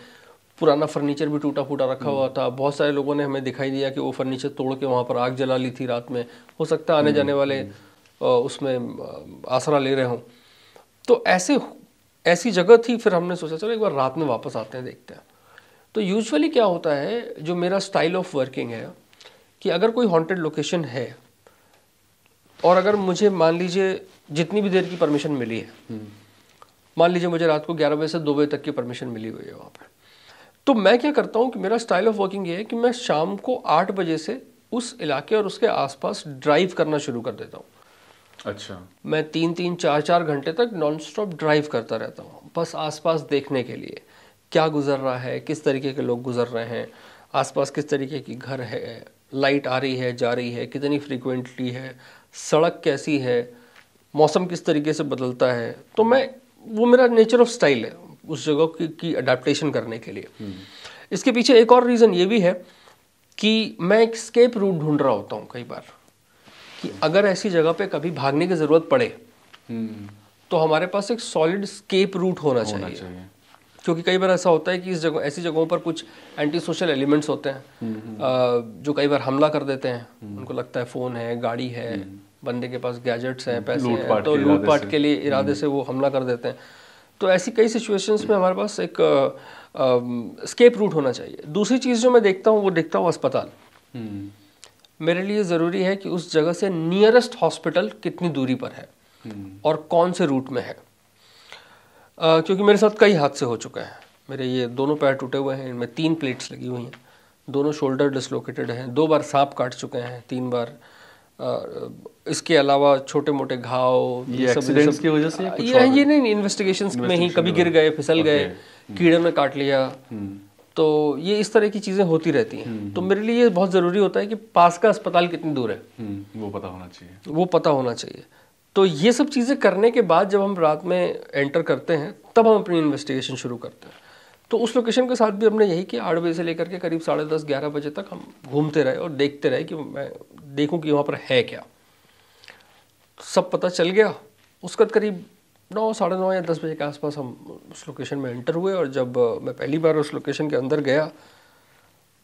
पुराना फर्नीचर भी टूटा फूटा रखा हुआ हम्म। था बहुत सारे लोगों ने हमें दिखाई दिया कि वो फर्नीचर तोड़ के वहाँ पर आग जला ली थी रात में हो सकता है आने जाने हम्म, वाले हम्म। उसमें आसरा ले रहे हों तो ऐसे ऐसी जगह थी फिर हमने सोचा चलो एक बार रात में वापस आते हैं देखते हैं तो यूजुअली क्या होता है जो मेरा स्टाइल ऑफ वर्किंग है कि अगर कोई हॉन्टेड लोकेशन है और अगर मुझे मान लीजिए जितनी भी देर की परमिशन मिली है मान लीजिए मुझे रात को ग्यारह बजे से दो बजे तक की परमिशन मिली हुई है वहाँ पर तो मैं क्या करता हूँ कि मेरा स्टाइल ऑफ वर्किंग ये है कि मैं शाम को आठ बजे से उस इलाके और उसके आसपास ड्राइव करना शुरू कर देता हूँ अच्छा मैं तीन तीन चार चार घंटे तक नॉन स्टॉप ड्राइव करता रहता हूँ बस आसपास देखने के लिए क्या गुजर रहा है किस तरीके के लोग गुजर रहे हैं आसपास किस तरीके की घर है लाइट आ रही है जा रही है कितनी फ्रीक्वेंटली है सड़क कैसी है मौसम किस तरीके से बदलता है तो मैं वो मेरा नेचर ऑफ स्टाइल है उस जगह की, की अडेप्टशन करने के लिए इसके पीछे एक और रीज़न ये भी है कि मैं एक स्केप रूट ढूंढ रहा होता हूँ कई बार कि अगर ऐसी जगह पे कभी भागने की ज़रूरत पड़े तो हमारे पास एक सॉलिड स्केप रूट होना, होना चाहिए, चाहिए। क्योंकि कई बार ऐसा होता है कि इस जगह ऐसी जगहों पर कुछ एंटी सोशल एलिमेंट्स होते हैं आ, हम्म, हम्म। जो कई बार हमला कर देते हैं हम्म। उनको लगता है फ़ोन है गाड़ी है बंदे के पास गैजेट्स हैं पैसे हैं तो लूटपाट के लिए इरादे से वो हमला कर देते हैं तो ऐसी कई सिचुएशंस में हमारे पास एक स्केप रूट होना चाहिए दूसरी चीज़ जो मैं देखता हूँ वो देखता हूँ अस्पताल हम्म। मेरे लिए ज़रूरी है कि उस जगह से नियरेस्ट हॉस्पिटल कितनी दूरी पर है हम्म। और कौन से रूट में है आ, क्योंकि मेरे साथ कई हादसे हो चुके हैं मेरे ये दोनों पैर टूटे हुए हैं इनमें तीन प्लेट्स लगी हुई हैं दोनों शोल्डर डिसलोकेटेड हैं दो बार सांप काट चुके हैं तीन बार इसके अलावा छोटे मोटे घाव ये एक्सीडेंट्स की वजह से ये नहीं इन्वेस्टिगेशन में ही कभी गिर गए फिसल गए hmm. कीड़े ने काट लिया hmm. तो ये इस तरह की चीज़ें होती रहती हैं hmm. तो मेरे लिए ये बहुत ज़रूरी होता है कि पास का अस्पताल कितनी दूर है वो पता होना चाहिए वो पता होना चाहिए तो ये सब चीज़ें करने के बाद जब हम रात में एंटर करते हैं तब हम अपनी इन्वेस्टिगेशन शुरू करते हैं तो उस लोकेशन के साथ भी हमने यही कि आठ बजे से लेकर के करीब साढ़े दस ग्यारह बजे तक हम घूमते रहे और देखते रहे कि मैं देखूं कि वहाँ पर है क्या सब पता चल गया उसके करीब नौ साढ़े नौ या दस बजे के आसपास हम उस लोकेशन में एंटर हुए और जब मैं पहली बार उस लोकेशन के अंदर गया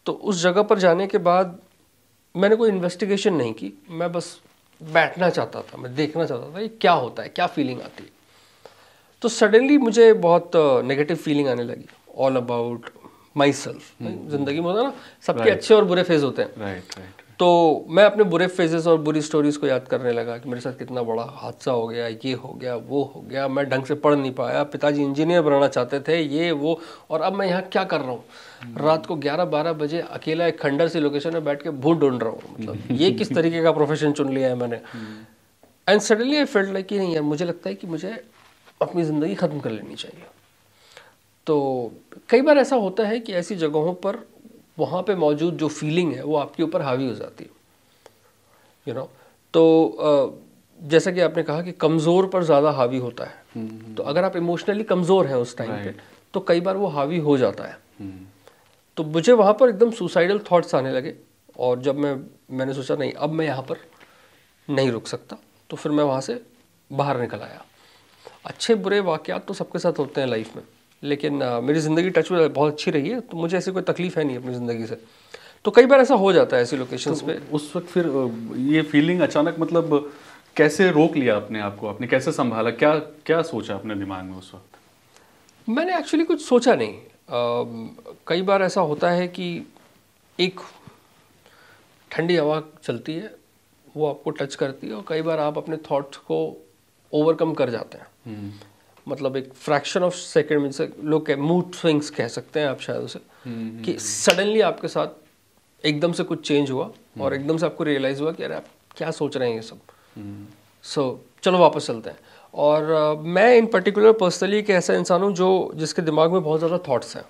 तो उस जगह पर जाने के बाद मैंने कोई इन्वेस्टिगेशन नहीं की मैं बस बैठना चाहता था मैं देखना चाहता था ये क्या होता है क्या फीलिंग आती है तो सडनली मुझे बहुत नेगेटिव फीलिंग आने लगी ऑल अबाउट माई सेल्फ जिंदगी में होता है ना सबके right. अच्छे और बुरे फेज होते हैं राइट right, राइट right. तो मैं अपने बुरे फेजेस और बुरी स्टोरीज़ को याद करने लगा कि मेरे साथ कितना बड़ा हादसा हो गया ये हो गया वो हो गया मैं ढंग से पढ़ नहीं पाया पिताजी इंजीनियर बनाना चाहते थे ये वो और अब मैं यहाँ क्या कर रहा हूँ रात को 11-12 बजे अकेला एक खंडर सी लोकेशन में बैठ के भूत ढूंढ रहा हूँ मतलब [LAUGHS] ये किस तरीके का प्रोफेशन चुन लिया है मैंने and suddenly I felt like कि नहीं यार मुझे लगता है कि मुझे अपनी ज़िंदगी ख़त्म कर लेनी चाहिए तो कई बार ऐसा होता है कि ऐसी जगहों पर वहाँ पे मौजूद जो फीलिंग है वो आपके ऊपर हावी हो जाती है यू you नो know? तो जैसा कि आपने कहा कि कमज़ोर पर ज़्यादा हावी होता है हम्म, हम्म, हम्म। तो अगर आप इमोशनली कमज़ोर हैं उस टाइम पे तो कई बार वो हावी हो जाता है तो मुझे वहाँ पर एकदम सुसाइडल थाट्स आने लगे और जब मैं मैंने सोचा नहीं अब मैं यहाँ पर नहीं रुक सकता तो फिर मैं वहाँ से बाहर निकल आया अच्छे बुरे वाक़ तो सबके साथ होते हैं लाइफ में लेकिन आ, मेरी ज़िंदगी टच में बहुत अच्छी रही है तो मुझे ऐसी कोई तकलीफ है नहीं अपनी ज़िंदगी से तो कई बार ऐसा हो जाता है ऐसी लोकेशंस तो पे उस वक्त फिर ये फीलिंग अचानक मतलब कैसे रोक लिया अपने आपको आपने कैसे संभाला क्या क्या सोचा अपने दिमाग में उस वक्त मैंने एक्चुअली कुछ सोचा नहीं आ, कई बार ऐसा होता है कि एक ठंडी हवा चलती है वो आपको टच करती है और कई बार आप अपने थॉट को ओवरकम कर जाते हैं हम्म। मतलब एक फ्रैक्शन ऑफ सेकेंड से लोग मूड स्विंग्स कह सकते हैं आप शायद उसे hmm. कि सडनली हम्म, हम्म। आपके साथ एकदम से कुछ चेंज हुआ hmm. और एकदम से आपको रियलाइज़ हुआ कि अरे आप क्या सोच रहे हैं ये सब सो so, चलो वापस चलते हैं और uh, मैं इन पर्टिकुलर पर्सनली एक ऐसा इंसान हूँ जो जिसके दिमाग में बहुत ज़्यादा थाट्स हैं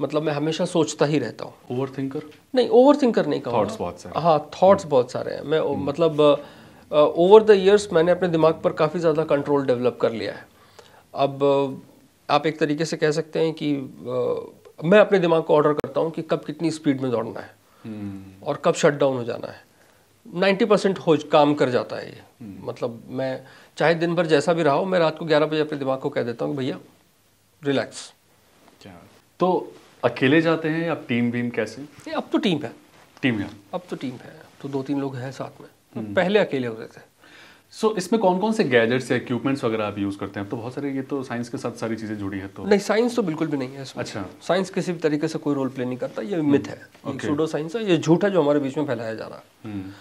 मतलब मैं हमेशा सोचता ही रहता हूँ ओवर थिंकर नहीं ओवर थिंकर नहीं थॉट्स बहुत सारे हाँ थॉट्स बहुत सारे हैं मैं मतलब ओवर द ईयर्स मैंने अपने दिमाग पर काफ़ी ज़्यादा कंट्रोल डेवलप कर लिया है अब आप एक तरीके से कह सकते हैं कि आ, मैं अपने दिमाग को ऑर्डर करता हूँ कि कब कितनी स्पीड में दौड़ना है हम्म। और कब शट डाउन हो जाना है नाइन्टी परसेंट हो काम कर जाता है ये हम्म। मतलब मैं चाहे दिन भर जैसा भी रहा हो मैं रात को ग्यारह बजे अपने दिमाग को कह देता हूँ भैया रिलैक्स तो अकेले जाते हैं अब टीम भीम कैसे अब तो टीम है टीम है अब तो टीम है तो दो तीन लोग हैं साथ में हम्म। पहले अकेले होते थे सो so, इसमें कौन कौन से गैजेट्स या इक्विपमेंट्स वगैरह आप यूज़ करते हैं तो बहुत सारे ये तो साइंस के साथ सारी चीज़ें जुड़ी है तो नहीं साइंस तो बिल्कुल भी नहीं है इसमें अच्छा साइंस किसी भी तरीके से कोई रोल प्ले नहीं करता ये मिथ है okay. सूडो साइंस है ये झूठ है जो हमारे बीच में फैलाया जा रहा है हम्म।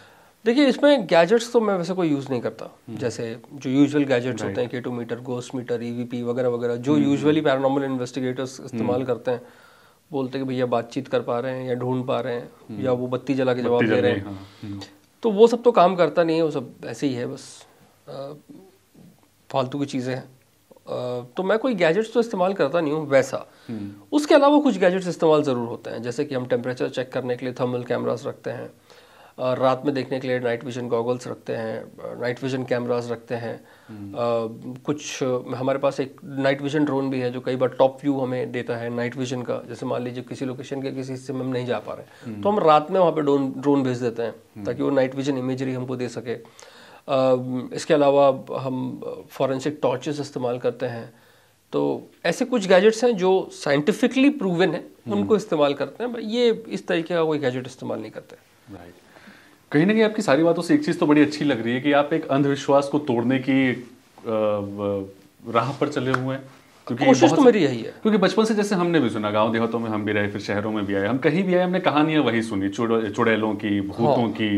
देखिए इसमें गैजेट्स तो मैं वैसे कोई यूज़ नहीं करता हम्म। जैसे जो यूजुअल गैजेट्स होते हैं केटो मीटर गोस्ट मीटर ई वगैरह वगैरह जो यूजुअली पैरानॉमल इन्वेस्टिगेटर्स इस्तेमाल करते हैं बोलते हैं कि भैया बातचीत कर पा रहे हैं या ढूंढ पा रहे हैं हम्म। या वो बत्ती जला के जवाब दे रहे हैं हाँ, तो वो सब तो काम करता नहीं है वो सब ऐसे ही है बस फालतू की चीज़ें हैं तो मैं कोई गैजेट्स तो इस्तेमाल करता नहीं हूँ वैसा हम्म। उसके अलावा कुछ गैजेट्स इस्तेमाल ज़रूर होते हैं जैसे कि हम टेम्परेचर चेक करने के लिए थर्मल कैमराज रखते हैं रात में देखने के लिए नाइट विजन गॉगल्स रखते हैं नाइट विजन कैमरास रखते हैं हम्म। कुछ हमारे पास एक नाइट विजन ड्रोन भी है जो कई बार टॉप व्यू हमें देता है नाइट विजन का जैसे मान लीजिए किसी लोकेशन के किसी हिस्से में हम नहीं जा पा रहे तो हम्म। हम रात में वहाँ पर ड्रोन ड्रोन भेज देते हैं हम्म। ताकि वो नाइट विजन इमेजरी हमको दे सके इसके अलावा हम फॉरेंसिक टॉर्चेस इस्तेमाल करते हैं तो ऐसे कुछ गैजेट्स हैं जो साइंटिफिकली प्रूवन है उनको इस्तेमाल करते हैं ये इस तरीके का कोई गैजेट इस्तेमाल नहीं करते राइट कहीं ना कहीं आपकी सारी बातों से एक चीज़ तो बड़ी अच्छी लग रही है कि आप एक अंधविश्वास को तोड़ने की राह पर चले हुए हैं क्योंकि कोशिश तो मेरी यही है क्योंकि बचपन से जैसे हमने भी सुना गांव देहातों में हम भी रहे फिर शहरों में भी आए हम कहीं भी आए हमने कहानियां वही सुनी चुड़ैलों की भूतों हाँ। की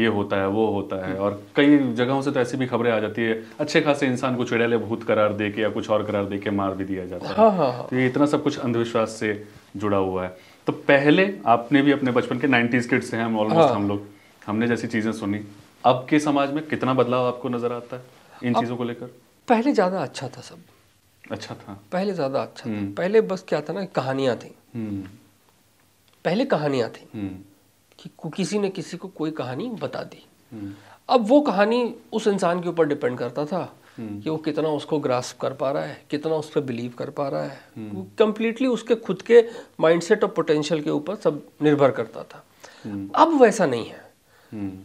ये होता है वो होता है और कई जगहों से तो ऐसी भी खबरें आ जाती है अच्छे खासे इंसान को चुड़ैले भूत करार दे के या कुछ और करार दे के मार भी दिया जाता है हाँ, हाँ, तो ये इतना सब कुछ अंधविश्वास से जुड़ा हुआ है तो पहले आपने भी अपने बचपन के नाइनटीज किड्स हैं हम ऑलमोस्ट हम लोग हमने जैसी चीज़ें सुनी अब के समाज में कितना बदलाव आपको नज़र आता है इन चीज़ों को लेकर पहले ज़्यादा अच्छा था सब अच्छा था पहले ज़्यादा अच्छा था हम्म। पहले बस क्या था ना कहानियां थी हम्म। पहले कहानियां थी हम्म। कि किसी ने किसी को कोई कहानी बता दी अब वो कहानी उस इंसान के ऊपर डिपेंड करता था कि वो कितना उसको ग्रास्प कर पा रहा है कितना उस पर बिलीव कर पा रहा है वो उसके खुद के माइंडसेट और पोटेंशियल के ऊपर सब निर्भर करता था अब वैसा नहीं है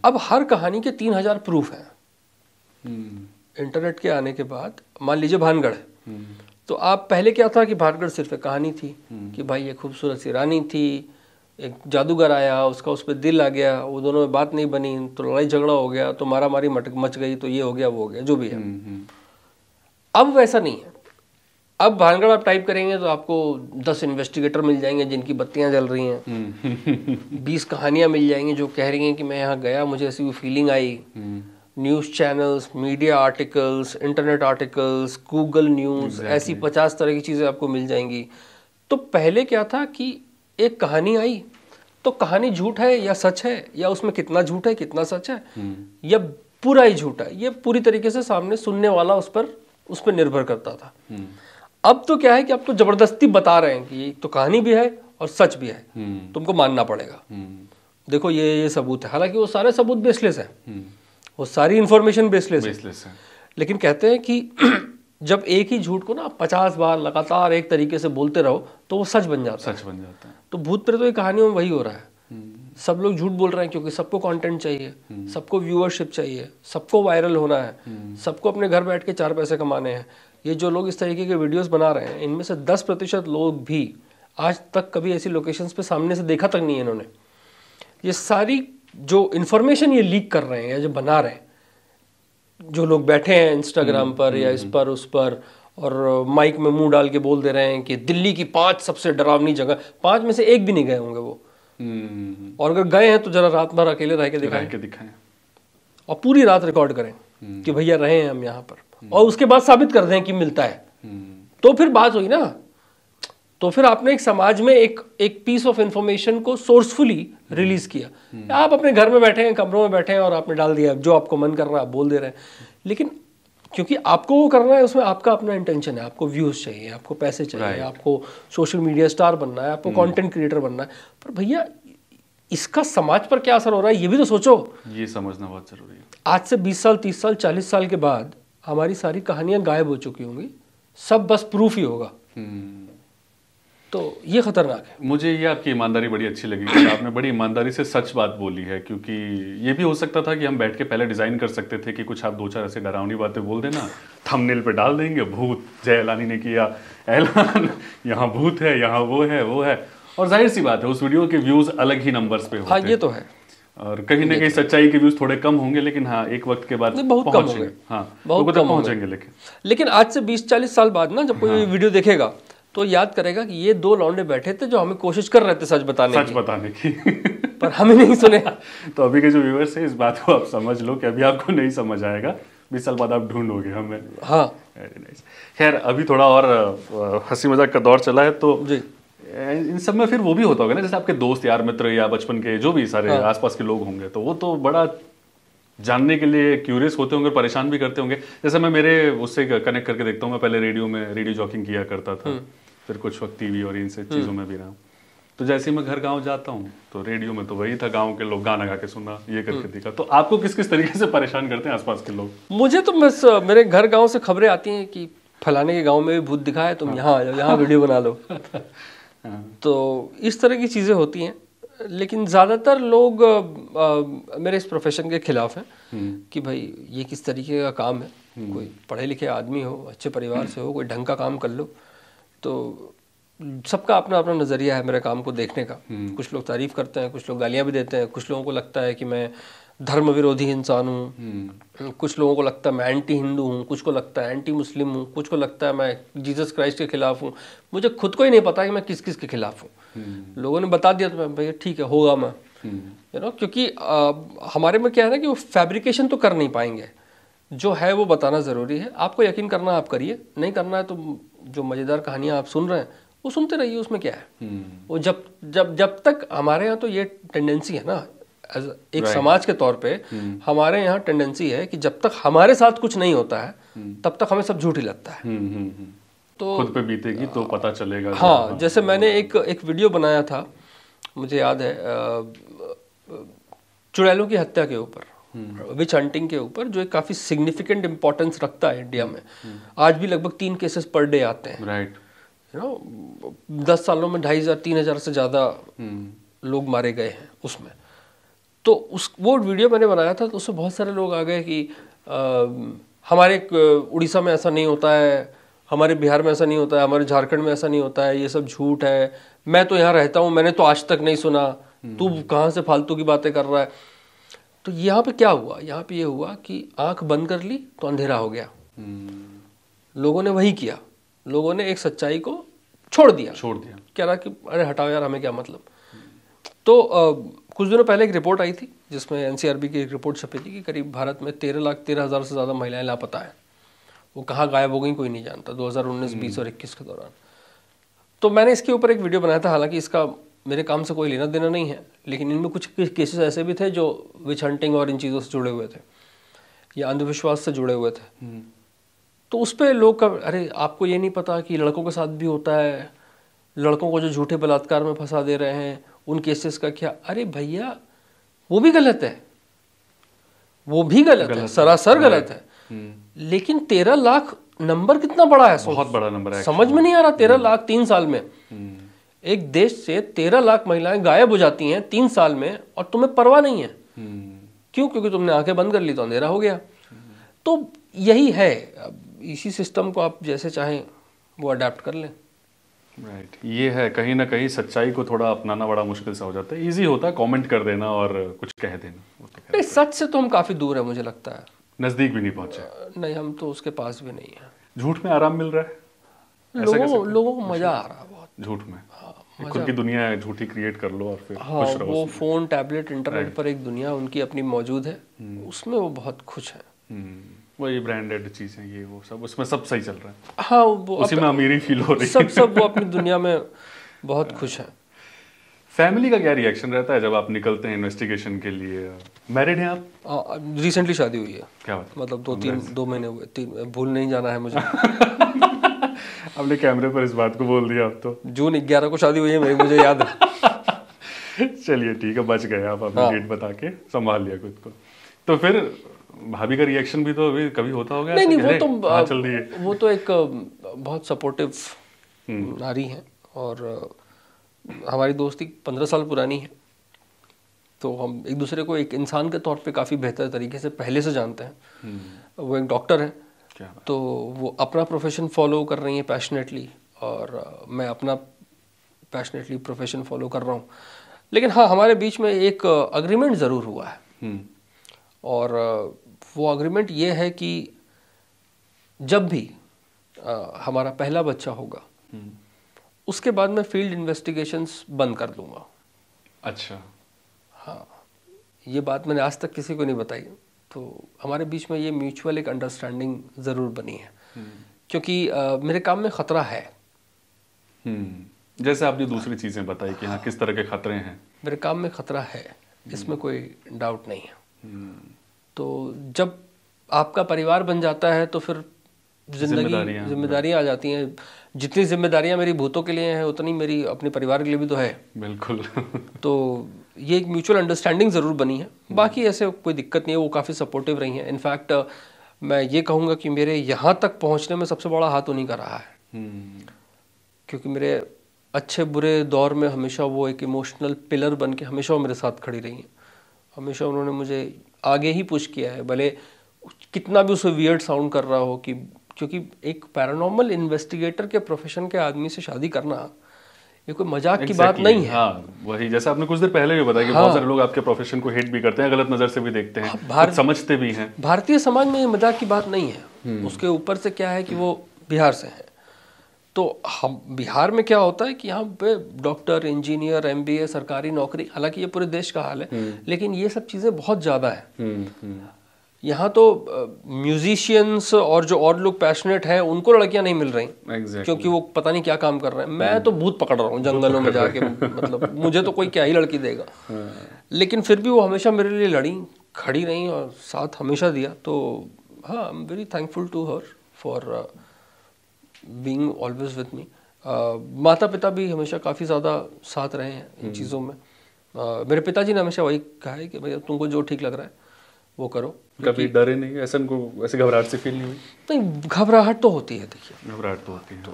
अब हर कहानी के तीन हजार प्रूफ हैं इंटरनेट हम्म। के आने के बाद मान लीजिए भानगढ़ हम्म। तो आप पहले क्या था कि भानगढ़ सिर्फ एक कहानी थी हम्म। कि भाई ये खूबसूरत सी रानी थी एक जादूगर आया उसका उस पर दिल आ गया वो दोनों में बात नहीं बनी तो लड़ाई झगड़ा हो गया तो मारा मारी मच गई तो ये हो गया वो हो गया जो भी है अब वैसा नहीं है अब भानगढ़ आप टाइप करेंगे तो आपको दस इन्वेस्टिगेटर मिल जाएंगे जिनकी बत्तियां जल रही हैं हम्म। [LAUGHS] बीस कहानियां मिल जाएंगी जो कह रही हैं कि मैं यहाँ गया मुझे ऐसी भी फीलिंग आई news channels media articles internet articles Google news ऐसी पचास तरह की चीज़ें आपको मिल जाएंगी तो पहले क्या था कि एक कहानी आई तो कहानी झूठ है या सच है या उसमें कितना झूठ है कितना सच है हम्म। या पूरा ही झूठ है ये पूरी तरीके से सामने सुनने वाला उस पर उस पर निर्भर करता था हम्म। अब तो क्या है कि आपको जबरदस्ती बता रहे हैं कि तो कहानी भी है और सच भी है हम्म। तुमको मानना पड़ेगा हम्म। देखो ये ये सबूत है हालांकि वो सारे सबूत बेसलेस हैं हम्म। वो सारी इंफॉर्मेशन बेसलेस है लेकिन कहते हैं कि [CLEARS THROAT] जब एक ही झूठ को ना पचास बार लगातार एक तरीके से बोलते रहो तो वो सच बन जाता सच है। बन जाता है तो भूत प्रेतों तो की कहानियों में वही हो रहा है सब लोग झूठ बोल रहे हैं क्योंकि सबको कंटेंट चाहिए सबको व्यूअरशिप चाहिए सबको वायरल होना है सबको अपने घर बैठ के चार पैसे कमाने हैं ये जो लोग इस तरीके के वीडियोस बना रहे हैं इनमें से 10 प्रतिशत लोग भी आज तक कभी ऐसी लोकेशंस पे सामने से देखा तक नहीं है इन्होंने ये सारी जो इन्फॉर्मेशन ये लीक कर रहे हैं या जो बना रहे हैं जो लोग बैठे हैं इंस्टाग्राम हम्म, पर या हम्म, इस हम्म। पर उस पर और माइक में मुंह डाल के बोल दे रहे हैं कि दिल्ली की पांच सबसे डरावनी जगह पांच में से एक भी नहीं गए होंगे वो और अगर गए हैं तो जरा रात भर अकेले रह के दिखाएं और पूरी रात रिकॉर्ड करें कि भैया रहे हैं हम यहाँ पर और उसके बाद साबित कर दें कि मिलता है तो फिर बात हुई ना तो फिर आपने एक समाज में एक एक पीस ऑफ इंफॉर्मेशन को सोर्सफुली रिलीज किया आप अपने घर में बैठे हैं कमरों में बैठे हैं और आपने डाल दिया जो आपको मन कर रहा है आप बोल दे रहे हैं लेकिन क्योंकि आपको वो करना है उसमें आपका अपना इंटेंशन है आपको व्यूज चाहिए आपको पैसे चाहिए right. आपको सोशल मीडिया स्टार बनना है आपको कंटेंट hmm. क्रिएटर बनना है पर भैया इसका समाज पर क्या असर हो रहा है ये भी तो सोचो ये समझना बहुत जरूरी है आज से 20 साल 30 साल 40 साल के बाद हमारी सारी कहानियां गायब हो चुकी होंगी सब बस प्रूफ ही होगा हम्म। तो ये खतरनाक है मुझे ये आपकी ईमानदारी बड़ी अच्छी लगी कि आपने बड़ी ईमानदारी से सच बात बोली है क्योंकि ये भी हो सकता था कि हम बैठ के पहले डिजाइन कर सकते थे कि कुछ आप दो चार ऐसे डरावनी बातें बोल देना थंबनेल पे डाल देंगे भूत जय ऐलानी ने किया ऐलान यहाँ भूत है यहाँ वो है वो है और जाहिर सी बात है उस वीडियो के व्यूज अलग ही नंबर्स पे हाँ, होते हाँ ये तो है और कहीं ना कहीं सच्चाई के व्यूज थोड़े कम होंगे लेकिन हाँ एक वक्त के बाद बहुत कम होंगे हाँ बहुत तो कम पहुंचेंगे लेकिन लेकिन आज से बीस चालीस साल बाद ना जब कोई हाँ। वीडियो देखेगा तो याद करेगा कि ये दो लौंडे बैठे थे जो हमें कोशिश कर रहे थे सच बताने सच की। बताने की [LAUGHS] पर हमें नहीं सुने [LAUGHS] तो अभी के जो व्यूवर्स है इस बात को आप समझ लो कि अभी आपको नहीं समझ आएगा बीस साल बाद आप ढूंढोगे हमें हाँ खैर अभी थोड़ा और हंसी मजाक का दौर चला है तो इन सब में फिर वो भी होता होगा ना जैसे आपके दोस्त यार मित्र या बचपन के जो भी सारे हाँ। आसपास के लोग होंगे तो वो तो बड़ा जानने के लिए क्यूरियस होते होंगे परेशान भी करते होंगे जैसे मैं मेरे उससे कनेक्ट करके देखता हूँ मैं पहले रेडियो में रेडियो जॉकिंग किया करता था हाँ। फिर कुछ वक्त टीवी और इन सब हाँ। चीज़ों में भी रहा तो जैसे ही मैं घर गांव जाता हूँ तो रेडियो में तो वही था गांव के लोग गाना गा के सुना ये करके हाँ। देखा तो आपको किस किस तरीके से परेशान करते हैं आसपास के लोग मुझे तो बस मेरे घर गांव से खबरें आती हैं कि फलाने के गांव में भी भूत दिखा है तुम यहाँ आ जाओ यहाँ वीडियो बना लो [LAUGHS] तो इस तरह की चीज़ें होती हैं लेकिन ज़्यादातर लोग आ, मेरे इस प्रोफेशन के ख़िलाफ़ हैं हम्म। कि भाई ये किस तरीके का काम है हम्म। कोई पढ़े लिखे आदमी हो अच्छे परिवार से हो कोई ढंग का काम कर लो तो सबका अपना अपना नज़रिया है मेरे काम को देखने का हम्म। कुछ लोग तारीफ़ करते हैं कुछ लोग गालियाँ भी देते हैं कुछ लोगों को लगता है कि मैं धर्म विरोधी इंसान हूँ हम्म। कुछ लोगों को लगता है मैं एंटी हिंदू हूँ कुछ को लगता है एंटी मुस्लिम हूँ कुछ को लगता है मैं जीसस क्राइस्ट के खिलाफ हूँ मुझे खुद को ही नहीं पता कि मैं किस किस के खिलाफ हूँ हम्म। लोगों ने बता दिया तो मैं भैया ठीक है होगा मैं यू हम्म। नो क्योंकि आ, हमारे में क्या है ना कि वो फैब्रिकेशन तो कर नहीं पाएंगे जो है वो बताना ज़रूरी है आपको यकीन करना आप करिए नहीं करना है तो जो मज़ेदार कहानियाँ आप सुन रहे हैं वो सुनते रहिए उसमें क्या है वो जब जब जब तक हमारे यहाँ तो ये टेंडेंसी है ना एक right. समाज के तौर पे hmm. हमारे यहाँ टेंडेंसी है कि जब तक हमारे साथ कुछ नहीं होता है hmm. तब तक हमें सब झूठ ही लगता है hmm. तो खुद पे बीतेगी तो पता चलेगा हाँ, हाँ जैसे मैंने एक एक वीडियो बनाया था मुझे याद है चुड़ैलों की हत्या के ऊपर विच हंटिंग के ऊपर जो एक काफ़ी सिग्निफिकेंट इम्पोर्टेंस रखता है इंडिया में आज भी लगभग तीन केसेस पर डे आते हैं राइट यू नो दस सालों में ढाई हज़ार तीन हज़ार से ज़्यादा लोग मारे गए हैं उसमें तो उस वो वीडियो मैंने बनाया था तो उसमें बहुत सारे लोग आ गए कि आ, हमारे उड़ीसा में ऐसा नहीं होता है हमारे बिहार में ऐसा नहीं होता है हमारे झारखंड में ऐसा नहीं होता है ये सब झूठ है मैं तो यहाँ रहता हूँ मैंने तो आज तक नहीं सुना हम्म, तू हम्म। कहाँ से फालतू की बातें कर रहा है तो यहाँ पे क्या हुआ यहाँ पे ये यह हुआ कि आंख बंद कर ली तो अंधेरा हो गया हम्म। लोगों ने वही किया लोगों ने एक सच्चाई को छोड़ दिया छोड़ दिया कह रहा कि अरे हटाओ यार हमें क्या मतलब तो आ, कुछ दिनों पहले एक रिपोर्ट आई थी जिसमें एन की एक रिपोर्ट छपी थी कि करीब भारत में तेरह लाख तेरह हज़ार से ज़्यादा महिलाएं लापता हैं वो कहाँ गायब हो गई कोई नहीं जानता 2019, 20 और 21 हम्म। के दौरान तो मैंने इसके ऊपर एक वीडियो बनाया था हालांकि इसका मेरे काम से कोई लेना देना नहीं है लेकिन इनमें कुछ केसेस ऐसे भी थे जो विच हंटिंग और इन चीज़ों से जुड़े हुए थे या अंधविश्वास से जुड़े हुए थे हम्म। तो उस पर लोग का अरे आपको ये नहीं पता कि लड़कों के साथ भी होता है लड़कों को जो झूठे बलात्कार में फंसा दे रहे हैं उन केसेस का क्या अरे भैया वो भी गलत है वो भी गलत, गलत है सरासर गलत है हम्म। लेकिन तेरह लाख नंबर कितना बड़ा है बहुत बड़ा नंबर है समझ में नहीं आ रहा तेरह हम्म। लाख तीन साल में हम्म। एक देश से तेरह लाख महिलाएं गायब हो जाती हैं तीन साल में और तुम्हें परवाह नहीं है क्यों क्योंकि तुमने आंखें बंद कर ली तो अंधेरा हो गया तो यही है इसी सिस्टम को आप जैसे चाहें वो अडेप्ट कर लें राइट right. ये है कहीं ना कहीं सच्चाई को थोड़ा अपनाना बड़ा मुश्किल सा हो जाता है इजी होता है कमेंट कर देना और कुछ कह देना तो नहीं सच से तो हम काफ़ी दूर है मुझे लगता है नज़दीक भी नहीं पहुंचे नहीं हम तो उसके पास भी नहीं है झूठ में आराम मिल रहा है लोगों लोगों को मज़ा आ रहा है बहुत झूठ में हाँ, खुद की दुनिया है झूठी क्रिएट कर लो और फिर हाँ, खुश रहो वो फ़ोन टैबलेट इंटरनेट पर एक दुनिया उनकी अपनी मौजूद है हम्म। उसमें वो बहुत खुश है हम्म। वही ब्रांडेड चीज़ें ये वो सब उसमें सब सही चल रहा है हाँ वो उसी में अमीरी फील हो रही है सब सब वो अपनी दुनिया में बहुत हाँ। खुश है फैमिली का क्या रिएक्शन रहता है जब आप निकलते हैं इन्वेस्टिगेशन के लिए मैरिड हैं आप रिसेंटली हाँ, शादी हुई है क्या बात मतलब दो तीन दो महीने हुए तीन भूल नहीं जाना है मुझे [LAUGHS] आपने कैमरे पर इस बात को बोल दिया आप तो जून ग्यारह को शादी हुई है मुझे याद है [LAUGHS] चलिए ठीक है बच गए आप अपनी डेट हाँ। बता के संभाल लिया खुद को तो फिर भाभी का रिएक्शन भी तो अभी कभी होता होगा नहीं नहीं वो तो हाँ, चल रही है वो तो एक बहुत सपोर्टिव हम्म। नारी है और हमारी दोस्ती पंद्रह साल पुरानी है तो हम एक दूसरे को एक इंसान के तौर पे काफ़ी बेहतर तरीके से पहले से जानते हैं हम्म। वो एक डॉक्टर है तो वो अपना प्रोफेशन फॉलो कर रही हैं पैशनेटली और मैं अपना पैशनेटली प्रोफेशन फॉलो कर रहा हूँ लेकिन हाँ हमारे बीच में एक अग्रीमेंट ज़रूर हुआ है हम्म। और वो अग्रीमेंट ये है कि जब भी आ, हमारा पहला बच्चा होगा हम्म। उसके बाद मैं फील्ड इन्वेस्टिगेशंस बंद कर दूंगा अच्छा हाँ ये बात मैंने आज तक किसी को नहीं बताई तो हमारे बीच में ये म्यूचुअल एक अंडरस्टैंडिंग ज़रूर बनी है हम्म। क्योंकि आ, मेरे काम में ख़तरा है हम्म। जैसे आपने दूसरी चीज़ें बताई कि हाँ किस तरह के खतरे हैं मेरे काम में ख़तरा है इसमें कोई डाउट नहीं है तो जब आपका परिवार बन जाता है तो फिर जिंदगी जिम्मेदारियां आ जाती हैं जितनी जिम्मेदारियां मेरी भूतों के लिए हैं उतनी मेरी अपने परिवार के लिए भी तो है बिल्कुल [LAUGHS] तो ये एक म्यूचुअल अंडरस्टैंडिंग ज़रूर बनी है हम्म। बाकी ऐसे कोई दिक्कत नहीं है वो काफ़ी सपोर्टिव रही हैं इनफैक्ट मैं ये कहूँगा कि मेरे यहाँ तक पहुँचने में सबसे बड़ा हाथ उन्हीं का रहा है हम्म। क्योंकि मेरे अच्छे बुरे दौर में हमेशा वो एक इमोशनल पिलर बन के हमेशा वो मेरे साथ खड़ी रही हैं हमेशा उन्होंने मुझे आगे ही पुश किया है भले कितना भी उसे वियर्ड साउंड कर रहा हो कि क्योंकि एक पैरानॉर्मल इन्वेस्टिगेटर के प्रोफेशन के आदमी से शादी करना ये कोई मजाक exactly, की बात नहीं है हाँ, वही जैसा आपने कुछ देर पहले भी बताया कि हाँ, बहुत सारे लोग आपके प्रोफेशन को हेट भी करते हैं गलत नजर से भी देखते हैं हाँ, समझते भी हैं भारतीय समाज में ये मजाक की बात नहीं है हम्म। उसके ऊपर से क्या है कि वो बिहार से है तो हम बिहार में क्या होता है कि यहाँ पे डॉक्टर इंजीनियर एमबीए सरकारी नौकरी हालांकि ये पूरे देश का हाल है हम्म। लेकिन ये सब चीज़ें बहुत ज़्यादा है हम्म, हम्म। यहाँ तो म्यूजिशियंस uh, और जो और लोग पैशनेट हैं उनको लड़कियां नहीं मिल रही exactly. क्योंकि वो पता नहीं क्या काम कर रहे हैं मैं तो भूत पकड़ रहा हूँ जंगलों में जाके मतलब मुझे तो कोई क्या ही लड़की देगा हाँ। लेकिन फिर भी वो हमेशा मेरे लिए लड़ी खड़ी रही और साथ हमेशा दिया तो हाँ I am very thankful to her for being always with me माता पिता भी हमेशा काफ़ी ज़्यादा साथ रहे हैं इन हम्म। चीज़ों में uh, मेरे पिताजी ने हमेशा वही कहा है कि भैया तुमको जो ठीक लग रहा है वो करो कभी डरे नहीं ऐसे उनको ऐसे घबराहट से फील नहीं हुई नहीं घबराहट तो होती है देखिए घबराहट तो होती है तो,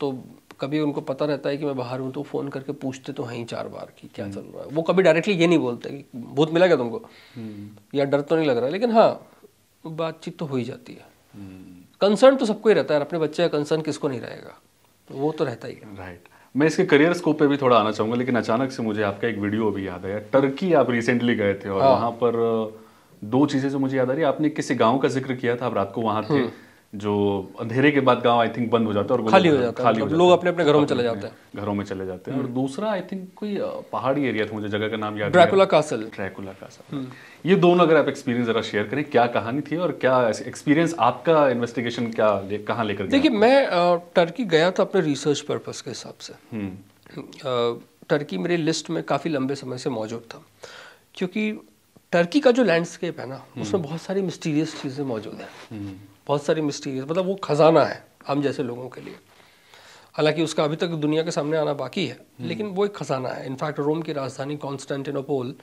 तो कभी उनको पता रहता है कि मैं बाहर हूँ तो फ़ोन करके पूछते तो हैं ही चार बार कि क्या हम्म। चल रहा है वो कभी डायरेक्टली ये नहीं बोलते कि भूत मिला क्या तुमको हम्म। या डर तो नहीं लग रहा लेकिन हाँ बातचीत तो हो ही जाती है कंसर्न तो सबको ही रहता है अपने बच्चे का कंसर्न किसको नहीं रहेगा तो वो तो रहता ही है राइट right. मैं इसके करियर स्कोप पे भी थोड़ा आना चाहूंगा लेकिन अचानक से मुझे आपका एक वीडियो भी याद आया टर्की आप रिसेंटली गए थे और हाँ। पर दो चीज़ें जो मुझे याद आ रही है आपने किसी गाँव का जिक्र किया था आप रात को वहां थे हम्म। जो अंधेरे के बाद गांव आई थिंक बंद हो जाता है और खाली हो जाता है मतलब लोग अपने अपने घरों में चले जाते हैं घरों में चले जाते हैं और हम्म। दूसरा आई थिंक कोई पहाड़ी एरिया था मुझे जगह का नाम याद ड्रैकुला कासल ड्रैकुला कासल ये दोनों अगर आप एक्सपीरियंस जरा शेयर करें क्या कहानी थी और क्या एक्सपीरियंस आपका इन्वेस्टिगेशन क्या ले, कहाँ लेकर देखिए मैं टर्की गया था अपने रिसर्च पर्पज के हिसाब से टर्की मेरी लिस्ट में काफ़ी लंबे समय से मौजूद था क्योंकि टर्की का जो लैंडस्केप है ना हम्म। उसमें बहुत सारी मिस्टीरियस चीज़ें मौजूद हैं हम्म। बहुत सारी मिस्टीरियस मतलब वो खजाना है हम जैसे लोगों के लिए हालांकि उसका अभी तक दुनिया के सामने आना बाकी है हम्म। लेकिन वो एक खजाना है इनफैक्ट रोम की राजधानी कॉन्स्टेंटिनोपोल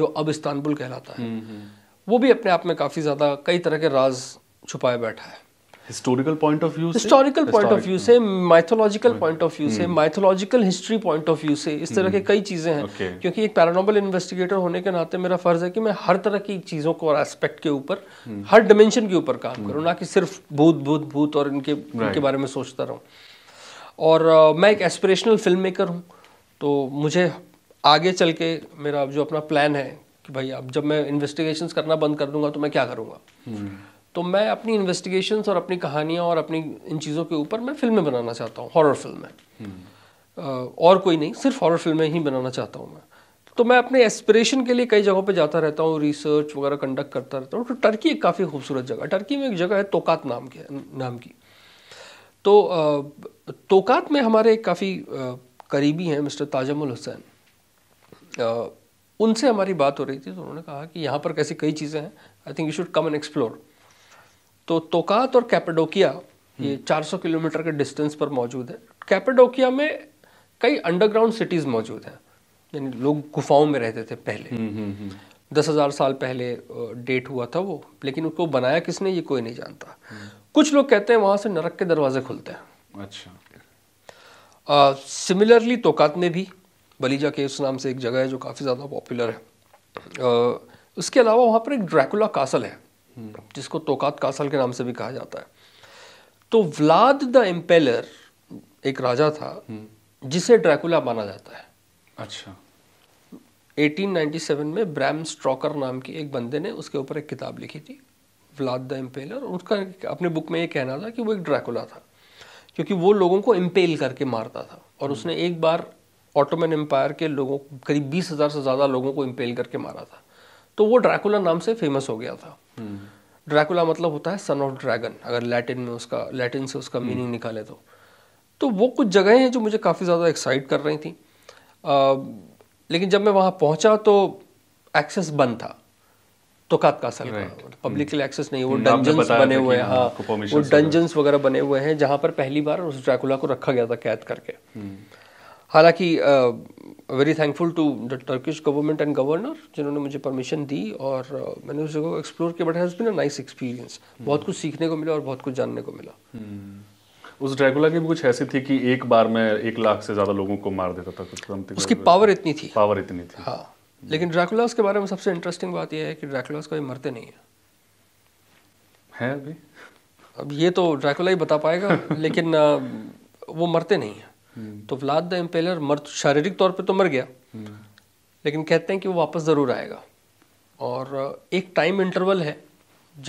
जो अब इस्तानबुल कहलाता है हम्म, हम्म। वो भी अपने आप में काफ़ी ज़्यादा कई तरह के राज छुपाए बैठा है historical point of view historical point of view से माइथोलॉजिकल पॉइंट ऑफ व्यू से mythological history point of view से इस तरह के hmm. कई चीज़ें हैं okay. क्योंकि एक पैरानोबल इन्वेस्टिगेटर होने के नाते मेरा फर्ज है कि मैं हर तरह की चीज़ों को और एस्पेक्ट के ऊपर hmm. हर डायमेंशन के ऊपर काम hmm. करूँ ना कि सिर्फ भूत भूत भूत और इनके right. इनके बारे में सोचता रहूँ और uh, मैं एक एस्पिरेशनल फिल्म मेकर हूँ तो मुझे आगे चल के मेरा जो अपना प्लान है कि भाई अब जब मैं इन्वेस्टिगेशंस करना बंद कर दूंगा तो मैं क्या करूँगा hmm. तो मैं अपनी इन्वेस्टिगेशन और अपनी कहानियाँ और अपनी इन चीज़ों के ऊपर मैं फिल्में बनाना चाहता हूँ हॉरर फिल्में और कोई नहीं सिर्फ हॉरर फिल्में ही बनाना चाहता हूँ मैं तो मैं अपने एस्पिरेशन के लिए कई जगहों पे जाता रहता हूँ रिसर्च वगैरह कंडक्ट करता रहता हूँ तो टर्की एक काफ़ी खूबसूरत जगह टर्की में एक जगह है तोकात नाम के नाम की तो तोकात में हमारे एक काफ़ी करीबी हैं मिस्टर ताजमुल हुसैन उनसे हमारी बात हो रही थी तो उन्होंने कहा कि यहाँ पर कैसी कई चीज़ें हैं I think you should come and explore तो तोकात और कैपेडोकिया ये 400 हम्म। किलोमीटर के डिस्टेंस पर मौजूद है कैपेडोकिया में कई अंडरग्राउंड सिटीज़ मौजूद हैं यानी लोग गुफाओं में रहते थे पहले हम्म, हम्म, दस हज़ार साल पहले डेट हुआ था वो लेकिन उसको बनाया किसने ये कोई नहीं जानता कुछ लोग कहते हैं वहाँ से नरक के दरवाजे खुलते हैं अच्छा सिमिलरली तोकात में भी बलीजा केव्स नाम से एक जगह है जो काफ़ी ज़्यादा पॉपुलर है आ, उसके अलावा वहाँ पर एक ड्रैकुला कासल है जिसको तोकात कासल के नाम से भी कहा जाता है तो व्लाद द एम्पेलर एक राजा था जिसे ड्रैकुला माना जाता है अच्छा 1897 में ब्रैम स्ट्रॉकर नाम के एक बंदे ने उसके ऊपर एक किताब लिखी थी व्लाद द एम्पेलर उसका अपने बुक में ये कहना था कि वो एक ड्रैकुला था क्योंकि वो लोगों को एम्पेल करके मारता था और हम्म। उसने एक बार ऑटोमन एम्पायर के लोगों करीब बीस हज़ार से ज़्यादा लोगों को इम्पेल करके मारा था तो वो ड्रैकुला नाम से फेमस हो गया था ड्रैकुला मतलब होता है सन ऑफ ड्रैगन अगर लैटिन में उसका लैटिन से उसका मीनिंग हम्म। निकाले तो तो वो कुछ जगहें हैं जो मुझे काफ़ी ज़्यादा एक्साइट कर रही थी आ, लेकिन जब मैं वहाँ पहुँचा तो एक्सेस बंद था तो कात का का पब्लिक मतलब हम्म। के लिए एक्सेस नहीं वो डंजन्स हम्म, बने हुए हैं हाँ, हाँ। वो डंजन्स वगैरह बने हुए हैं जहाँ पर पहली बार उस ड्रैकुला को रखा गया था कैद करके हालांकि very thankful to the Turkish government and governor जिन्होंने मुझे परमिशन दी और uh, मैंने उसको एक्सप्लोर किया but has been a nice experience बहुत कुछ सीखने को मिला और बहुत कुछ जानने को मिला hmm. उस ड्रैगुला की भी कुछ ऐसी थी कि एक बार में एक लाख से ज़्यादा लोगों को मार देता था कुछ कम उसकी पावर इतनी थी पावर इतनी थी हाँ लेकिन ड्रैकुला के बारे में सबसे इंटरेस्टिंग बात यह है कि ड्रैकुला कभी मरते नहीं है है अभी अब ये तो ड्रैकुला ही बता पाएगा [LAUGHS] लेकिन uh, वो मरते नहीं है तो व्लाद द एम्पेलर मर शारीरिक तौर पे तो मर गया लेकिन कहते हैं कि वो वापस ज़रूर आएगा और एक टाइम इंटरवल है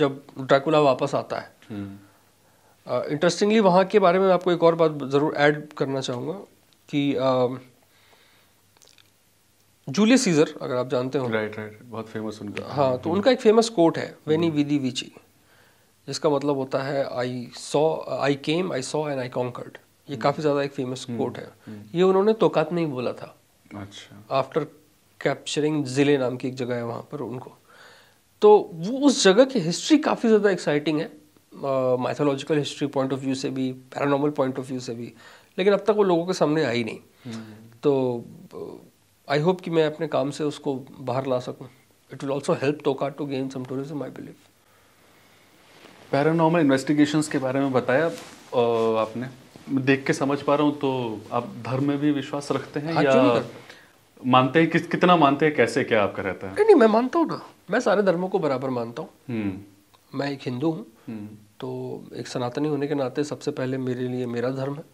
जब ड्रैकुला वापस आता है इंटरेस्टिंगली वहाँ के बारे में आपको एक और बात ज़रूर ऐड करना चाहूँगा कि जूलियस सीजर अगर आप जानते हो राइट राइट बहुत फेमस उनका हाँ तो उनका एक फेमस कोट है वेनी विदी विची जिसका मतलब होता है I saw I came I saw and I conquered ये काफ़ी ज़्यादा एक फेमस हम्म, कोट है हम्म। ये उन्होंने तोकात नहीं बोला था अच्छा आफ्टर कैप्चरिंग ज़िले नाम की एक जगह है वहाँ पर उनको तो वो उस जगह की हिस्ट्री काफ़ी ज़्यादा एक्साइटिंग है mythological history point of view से भी पैरानॉर्मल पॉइंट ऑफ व्यू से भी लेकिन अब तक वो लोगों के सामने आई नहीं हम्म। तो आई होप कि मैं अपने काम से उसको बाहर ला सकूं it will also help Turkey to gain some tourism I believe paranormal investigations के बारे में बताया आपने देख के समझ पा रहा हूँ तो आप धर्म में भी विश्वास रखते हैं हाँ, या मानते हैं किस कितना मानते हैं कैसे क्या आपका रहता है नहीं मैं मानता हूँ ना मैं सारे धर्मों को बराबर मानता हूँ हम्म। मैं एक हिंदू हूँ हम्म। तो एक सनातनी होने के नाते सबसे पहले मेरे लिए मेरा धर्म है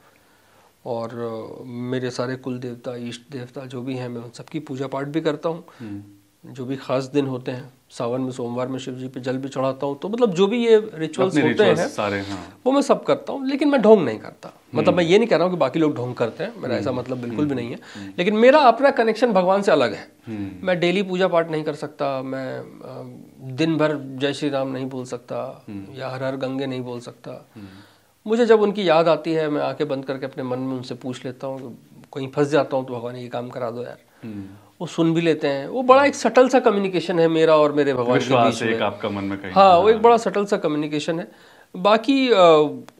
और मेरे सारे कुल देवता इष्ट देवता जो भी हैं मैं उन सबकी पूजा पाठ भी करता हूँ हम्म। जो भी खास दिन होते हैं सावन में सोमवार में शिव जी पे जल भी चढ़ाता हूँ तो मतलब जो भी ये रिचुअल्स होते हैं सारे हाँ। वो मैं सब करता हूँ लेकिन मैं ढोंग नहीं करता मतलब मैं हम्म। ये नहीं कह रहा हूँ कि बाकी लोग ढोंग करते हैं मेरा ऐसा हम्म। मतलब बिल्कुल भी हम्म। नहीं है लेकिन मेरा अपना कनेक्शन भगवान से अलग है मैं डेली पूजा पाठ नहीं कर सकता मैं दिन भर जय श्री राम नहीं बोल सकता या हर हर गंगे नहीं बोल सकता मुझे जब उनकी याद आती है मैं आंखें बंद करके अपने मन में उनसे पूछ लेता हूँ कहीं फंस जाता हूँ तो भगवान ये काम करा दो यार वो सुन भी लेते हैं वो बड़ा एक सटल सा कम्युनिकेशन है मेरा और मेरे भगवान के बीच में आपका मन में कहीं हाँ वो एक बड़ा सटल सा कम्युनिकेशन है बाकी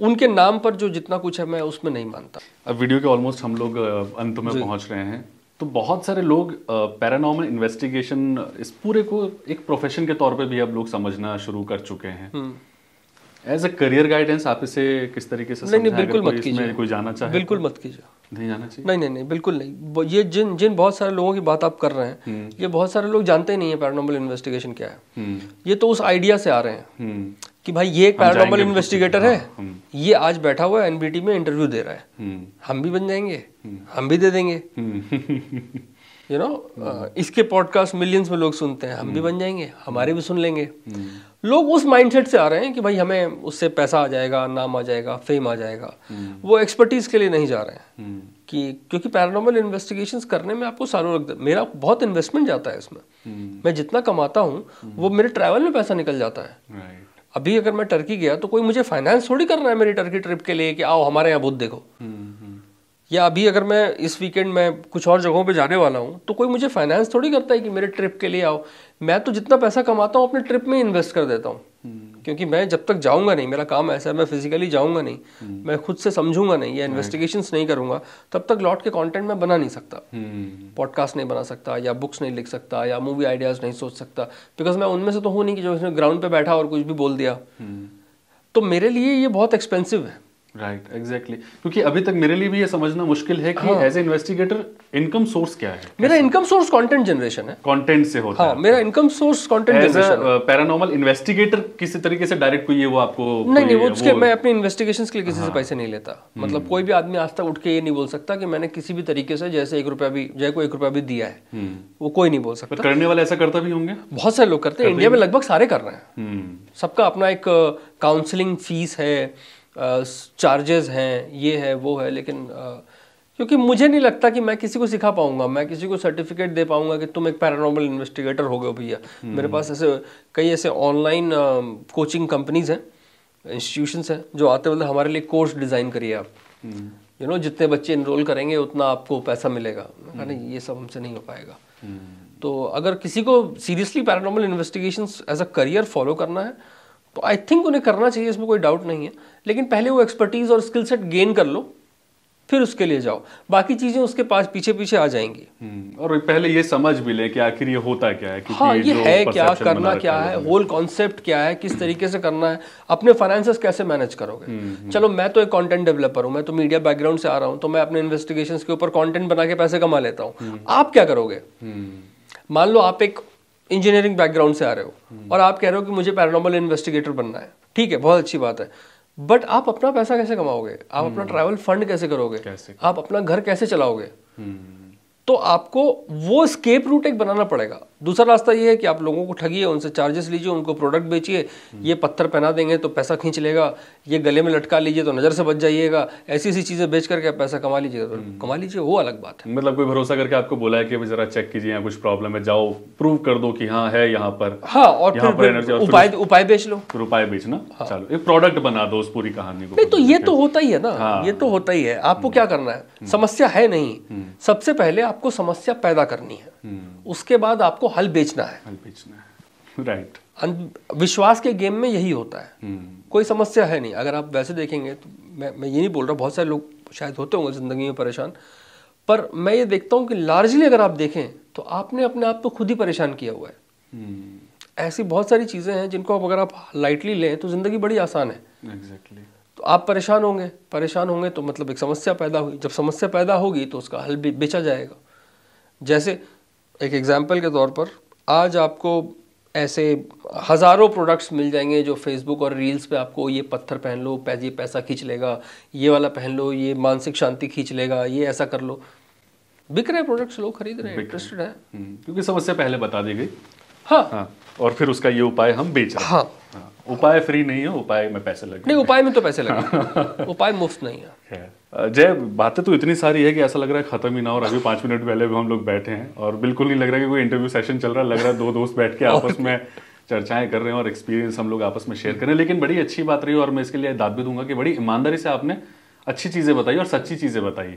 उनके नाम पर जो जितना कुछ है मैं उसमें नहीं मानता अब वीडियो के ऑलमोस्ट हम लोग अंत में पहुंच रहे हैं तो बहुत सारे लोग पैरानॉर्मल इन्वेस्टिगेशन इस पूरे को एक प्रोफेशन के तौर पे भी अब लोग समझना शुरू कर चुके हैं हम्म। एज अ करियर गाइडेंस आप इसे किस तरीके से नहीं नहीं बिल्कुल मत कीजिए कोई जाना चाहे बिल्कुल तो? मत कीजिए नहीं जाना चाहिए नहीं नहीं नहीं बिल्कुल नहीं ये जिन जिन बहुत सारे लोगों की बात आप कर रहे हैं हम्म। ये बहुत सारे लोग जानते ही नहीं है पैरानॉर्मल इन्वेस्टिगेशन क्या है हम्म। ये तो उस आइडिया से आ रहे हैं हम्म। कि भाई ये एक पैरानॉर्मल इन्वेस्टिगेटर है हाँ, ये आज बैठा हुआ है एनबीटी में इंटरव्यू दे रहा है हम भी बन जाएंगे हम भी दे देंगे यू नो [LAUGHS] इसके पॉडकास्ट मिलियंस में लोग सुनते हैं हम भी बन जाएंगे हमारे भी सुन लेंगे लोग उस माइंडसेट से आ रहे हैं कि भाई हमें उससे पैसा आ जाएगा नाम आ जाएगा फेम आ जाएगा हम्म। वो एक्सपर्टीज के लिए नहीं जा रहे हैं हम्म। कि क्योंकि पैरानॉमल इन्वेस्टिगेशंस करने में आपको सालों है मेरा बहुत इन्वेस्टमेंट जाता है इसमें हम्म। मैं जितना कमाता हूँ वो मेरे ट्रैवल में पैसा निकल जाता है अभी अगर मैं टर्की गया तो कोई मुझे फाइनेंस थोड़ी करना है मेरी टर्की ट्रिप के लिए कि आओ हमारे यहाँ बुद्ध देखो या अभी अगर मैं इस वीकेंड में कुछ और जगहों पे जाने वाला हूँ तो कोई मुझे फाइनेंस थोड़ी करता है कि मेरे ट्रिप के लिए आओ मैं तो जितना पैसा कमाता हूँ अपने ट्रिप में इन्वेस्ट कर देता हूँ हम्म। क्योंकि मैं जब तक जाऊंगा नहीं मेरा काम ऐसा है मैं फिजिकली जाऊंगा नहीं हम्म। मैं खुद से समझूंगा नहीं या इन्वेस्टिगेशन हम्म। नहीं करूंगा तब तक लॉट के कॉन्टेंट मैं बना नहीं सकता पॉडकास्ट नहीं बना सकता या बुक्स नहीं लिख सकता या मूवी आइडियाज नहीं सोच सकता बिकॉज मैं उनमें से तो हूँ नहीं कि जो उसने ग्राउंड पे बैठा और कुछ भी बोल दिया तो मेरे लिए ये बहुत एक्सपेंसिव है राइट right, एग्जैक्टली exactly. क्योंकि अभी तक मेरे लिए भी ये समझना मुश्किल है कि एज हाँ. इन्वेस्टिगेटर इनकम सोर्स क्या है मेरा इनकम सोर्स कंटेंट जनरेशन है कंटेंट से होता हाँ, है मेरा income source content generation paranormal investigator किसी तरीके से डायरेक्ट कोई है वो आपको नहीं नहीं वो उसके मैं अपने इन्वेस्टिगेशन के लिए किसी से हाँ। पैसे नहीं लेता हम्म। मतलब कोई भी आदमी आज तक उठ के ये नहीं बोल सकता कि मैंने किसी भी तरीके से जैसे एक रुपया भी जय को एक रुपया भी दिया है हम्म। वो कोई नहीं बोल सकता करने वाले ऐसा करता भी होंगे बहुत सारे लोग करते हैं इंडिया में लगभग सारे कर रहे हैं हम्म। सबका अपना एक काउंसलिंग uh, फीस है चार्जेस हैं ये है वो है लेकिन क्योंकि मुझे नहीं लगता कि मैं किसी को सिखा पाऊंगा मैं किसी को सर्टिफिकेट दे पाऊंगा कि तुम एक पैरानॉर्मल इन्वेस्टिगेटर हो गए भैया हम्म। मेरे पास ऐसे कई ऐसे ऑनलाइन कोचिंग कंपनीज हैं इंस्टीट्यूशंस हैं जो आते बोलते हमारे लिए कोर्स डिज़ाइन करिए आप यू हम्म। नो जितने बच्चे इनरोल करेंगे उतना आपको पैसा मिलेगा मैंने हम्म। ये सब हमसे नहीं हो पाएगा तो अगर किसी को seriously paranormal investigation as a career follow करना है तो आई थिंक उन्हें करना चाहिए इसमें कोई डाउट नहीं है लेकिन पहले वो एक्सपर्टीज़ और स्किल सेट गेन कर लो फिर उसके लिए जाओ बाकी चीजें उसके पास पीछे पीछे आ जाएंगी हम्म, और पहले ये समझ भी ले कि आखिर ये होता क्या है हाँ ये है क्या करना क्या है होल कॉन्सेप्ट क्या है किस तरीके से करना है अपने फाइनेंसेस कैसे मैनेज करोगे हम्म, हम्म। चलो मैं तो एक कंटेंट डेवलपर हूँ मैं तो मीडिया बैकग्राउंड से आ रहा हूँ तो मैं अपने इन्वेस्टिगेशन के ऊपर कॉन्टेंट बना के पैसे कमा लेता हूँ आप क्या करोगे मान लो आप एक इंजीनियरिंग बैकग्राउंड से आ रहे हो हम्म। और आप कह रहे हो कि मुझे पैरानॉर्मल इन्वेस्टिगेटर बनना है ठीक है बहुत अच्छी बात है बट आप अपना पैसा कैसे कमाओगे आप अपना ट्रैवल हम्म। फंड कैसे करोगे कैसे? आप अपना घर कैसे चलाओगे हम्म। तो आपको वो स्केप रूट एक बनाना पड़ेगा दूसरा रास्ता ये है कि आप लोगों को ठगिए उनसे चार्जेस लीजिए उनको प्रोडक्ट बेचिए ये पत्थर पहना देंगे तो पैसा खींच लेगा ये गले में लटका लीजिए तो नज़र से बच जाइएगा ऐसी ऐसी चीज़ें बेच करके पैसा कमा लीजिए तो कमा लीजिए वो अलग बात है मतलब कोई भरोसा करके आपको बोला है कि ज़रा चेक कीजिए यहाँ कुछ प्रॉब्लम है जाओ प्रूव कर दो कि हाँ है यहाँ पर हाँ और उपाय उपाय बेच लो फिर उपाय बेचना हाँ। चलो एक प्रोडक्ट बना दो उस पूरी कहानी को नहीं तो ये तो होता ही है ना हाँ। ये तो होता ही है आपको हम्म। क्या करना है हम्म। समस्या है नहीं सबसे पहले आपको समस्या पैदा करनी है उसके बाद आपको हल बेचना है हल बेचना है राइट right. विश्वास के गेम में यही होता है hmm. कोई समस्या है नहीं अगर आप वैसे देखेंगे तो मैं मैं ये नहीं बोल रहा बहुत सारे लोग शायद होते होंगे ज़िंदगी में परेशान पर मैं ये देखता हूँ कि लार्जली अगर आप देखें तो आपने अपने आप को खुद ही परेशान किया हुआ है hmm. ऐसी बहुत सारी चीज़ें हैं जिनको आप अगर आप लाइटली लें तो ज़िंदगी बड़ी आसान है exactly. तो आप परेशान होंगे परेशान होंगे तो मतलब एक समस्या पैदा होगी जब समस्या पैदा होगी तो उसका हल भी बेचा जाएगा जैसे एक एग्ज़ाम्पल के तौर पर आज आपको ऐसे हज़ारों प्रोडक्ट्स मिल जाएंगे जो फेसबुक और रील्स पे आपको ये पत्थर पहन लो ये पैसा खींच लेगा ये वाला पहन लो ये मानसिक शांति खींच लेगा ये ऐसा कर लो बिक रहे प्रोडक्ट्स लोग खरीद रहे हैं इंटरेस्टेड है हम्म, क्योंकि समस्या पहले बता दी गई हाँ।, हाँ और फिर उसका ये उपाय हम बेच रहे हैं हाँ।, हाँ उपाय फ्री नहीं है उपाय में पैसे लगे नहीं उपाय में तो पैसे लगे [LAUGHS] उपाय मुफ्त नहीं है जय बातें तो इतनी सारी है कि ऐसा लग रहा है खत्म ही ना और अभी पांच मिनट पहले भी हम लोग बैठे हैं और बिल्कुल नहीं लग रहा है कि कोई इंटरव्यू सेशन चल रहा है लग रहा है दो दोस्त बैठ के आपस में चर्चाएं कर रहे हैं और एक्सपीरियंस हम लोग आपस में शेयर करें लेकिन बड़ी अच्छी बात रही और मैं इसके लिए दाद भी दूंगा कि बड़ी ईमानदारी से आपने अच्छी चीज़ें बताइए और सच्ची चीज़ें बताइए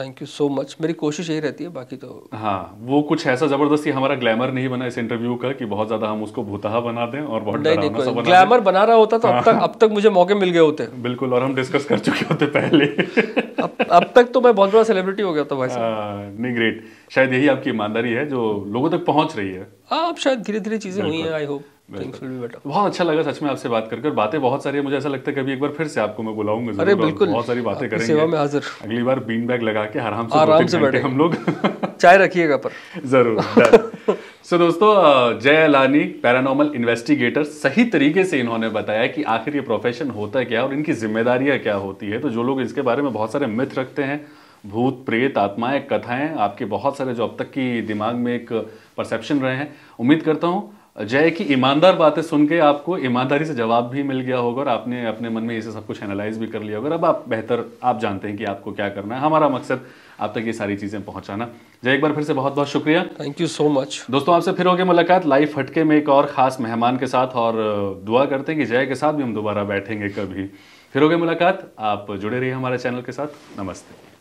थैंक यू सो मच मेरी कोशिश यही रहती है बाकी तो हाँ वो कुछ ऐसा ज़बरदस्ती हमारा ग्लैमर नहीं बना इस इंटरव्यू का कि बहुत ज़्यादा हम उसको भूतहा बना दें और बहुत नहीं, नहीं, बना ग्लैमर बना रहा होता तो हाँ, अब तक अब तक मुझे मौके मिल गए होते बिल्कुल और हम डिस्कस कर चुके होते पहले अब अब तक तो मैं बहुत बड़ा सेलिब्रिटी हो गया था भाई हाँ, नहीं ग्रेट शायद यही आपकी ईमानदारी है जो लोगों तक पहुंच रही है आप हाँ, शायद धीरे धीरे चीज़ें हुई हैं आई होप बहुत अच्छा लगा सच में आपसे बात कर बातें बहुत सारी है मुझे ऐसा लगता है कभी एक बार फिर से आपको मैं बुलाऊंगा अरे बिल्कुल बहुत सारी बातें करेंगे सेवा में हाजिर अगली बार बीन बैग लगा के आराम से आराम से बैठे हम लोग [LAUGHS] चाय रखिएगा पर [LAUGHS] जरूर सो दोस्तों जय अलानी पैरानॉर्मल इन्वेस्टिगेटर सही तरीके से इन्होंने बताया कि आखिर ये प्रोफेशन होता क्या और इनकी जिम्मेदारियां क्या होती है तो जो लोग इसके बारे में बहुत सारे मिथ रखते हैं भूत प्रेत आत्माएं कथाएं आपके बहुत सारे जो अब तक की दिमाग में एक परसेप्शन रहे हैं उम्मीद करता हूँ जय की ईमानदार बातें सुन के आपको ईमानदारी से जवाब भी मिल गया होगा और आपने अपने मन में इसे सब कुछ एनालाइज भी कर लिया होगा अब आप बेहतर आप जानते हैं कि आपको क्या करना है हमारा मकसद आप तक ये सारी चीज़ें पहुंचाना जय एक बार फिर से बहुत बहुत शुक्रिया थैंक यू सो मच दोस्तों आपसे फिर होगी मुलाकात लाइव हटके में एक और ख़ास मेहमान के साथ और दुआ करते हैं कि जय के साथ भी हम दोबारा बैठेंगे कभी फिर होगी मुलाकात आप जुड़े रहिए हमारे चैनल के साथ नमस्ते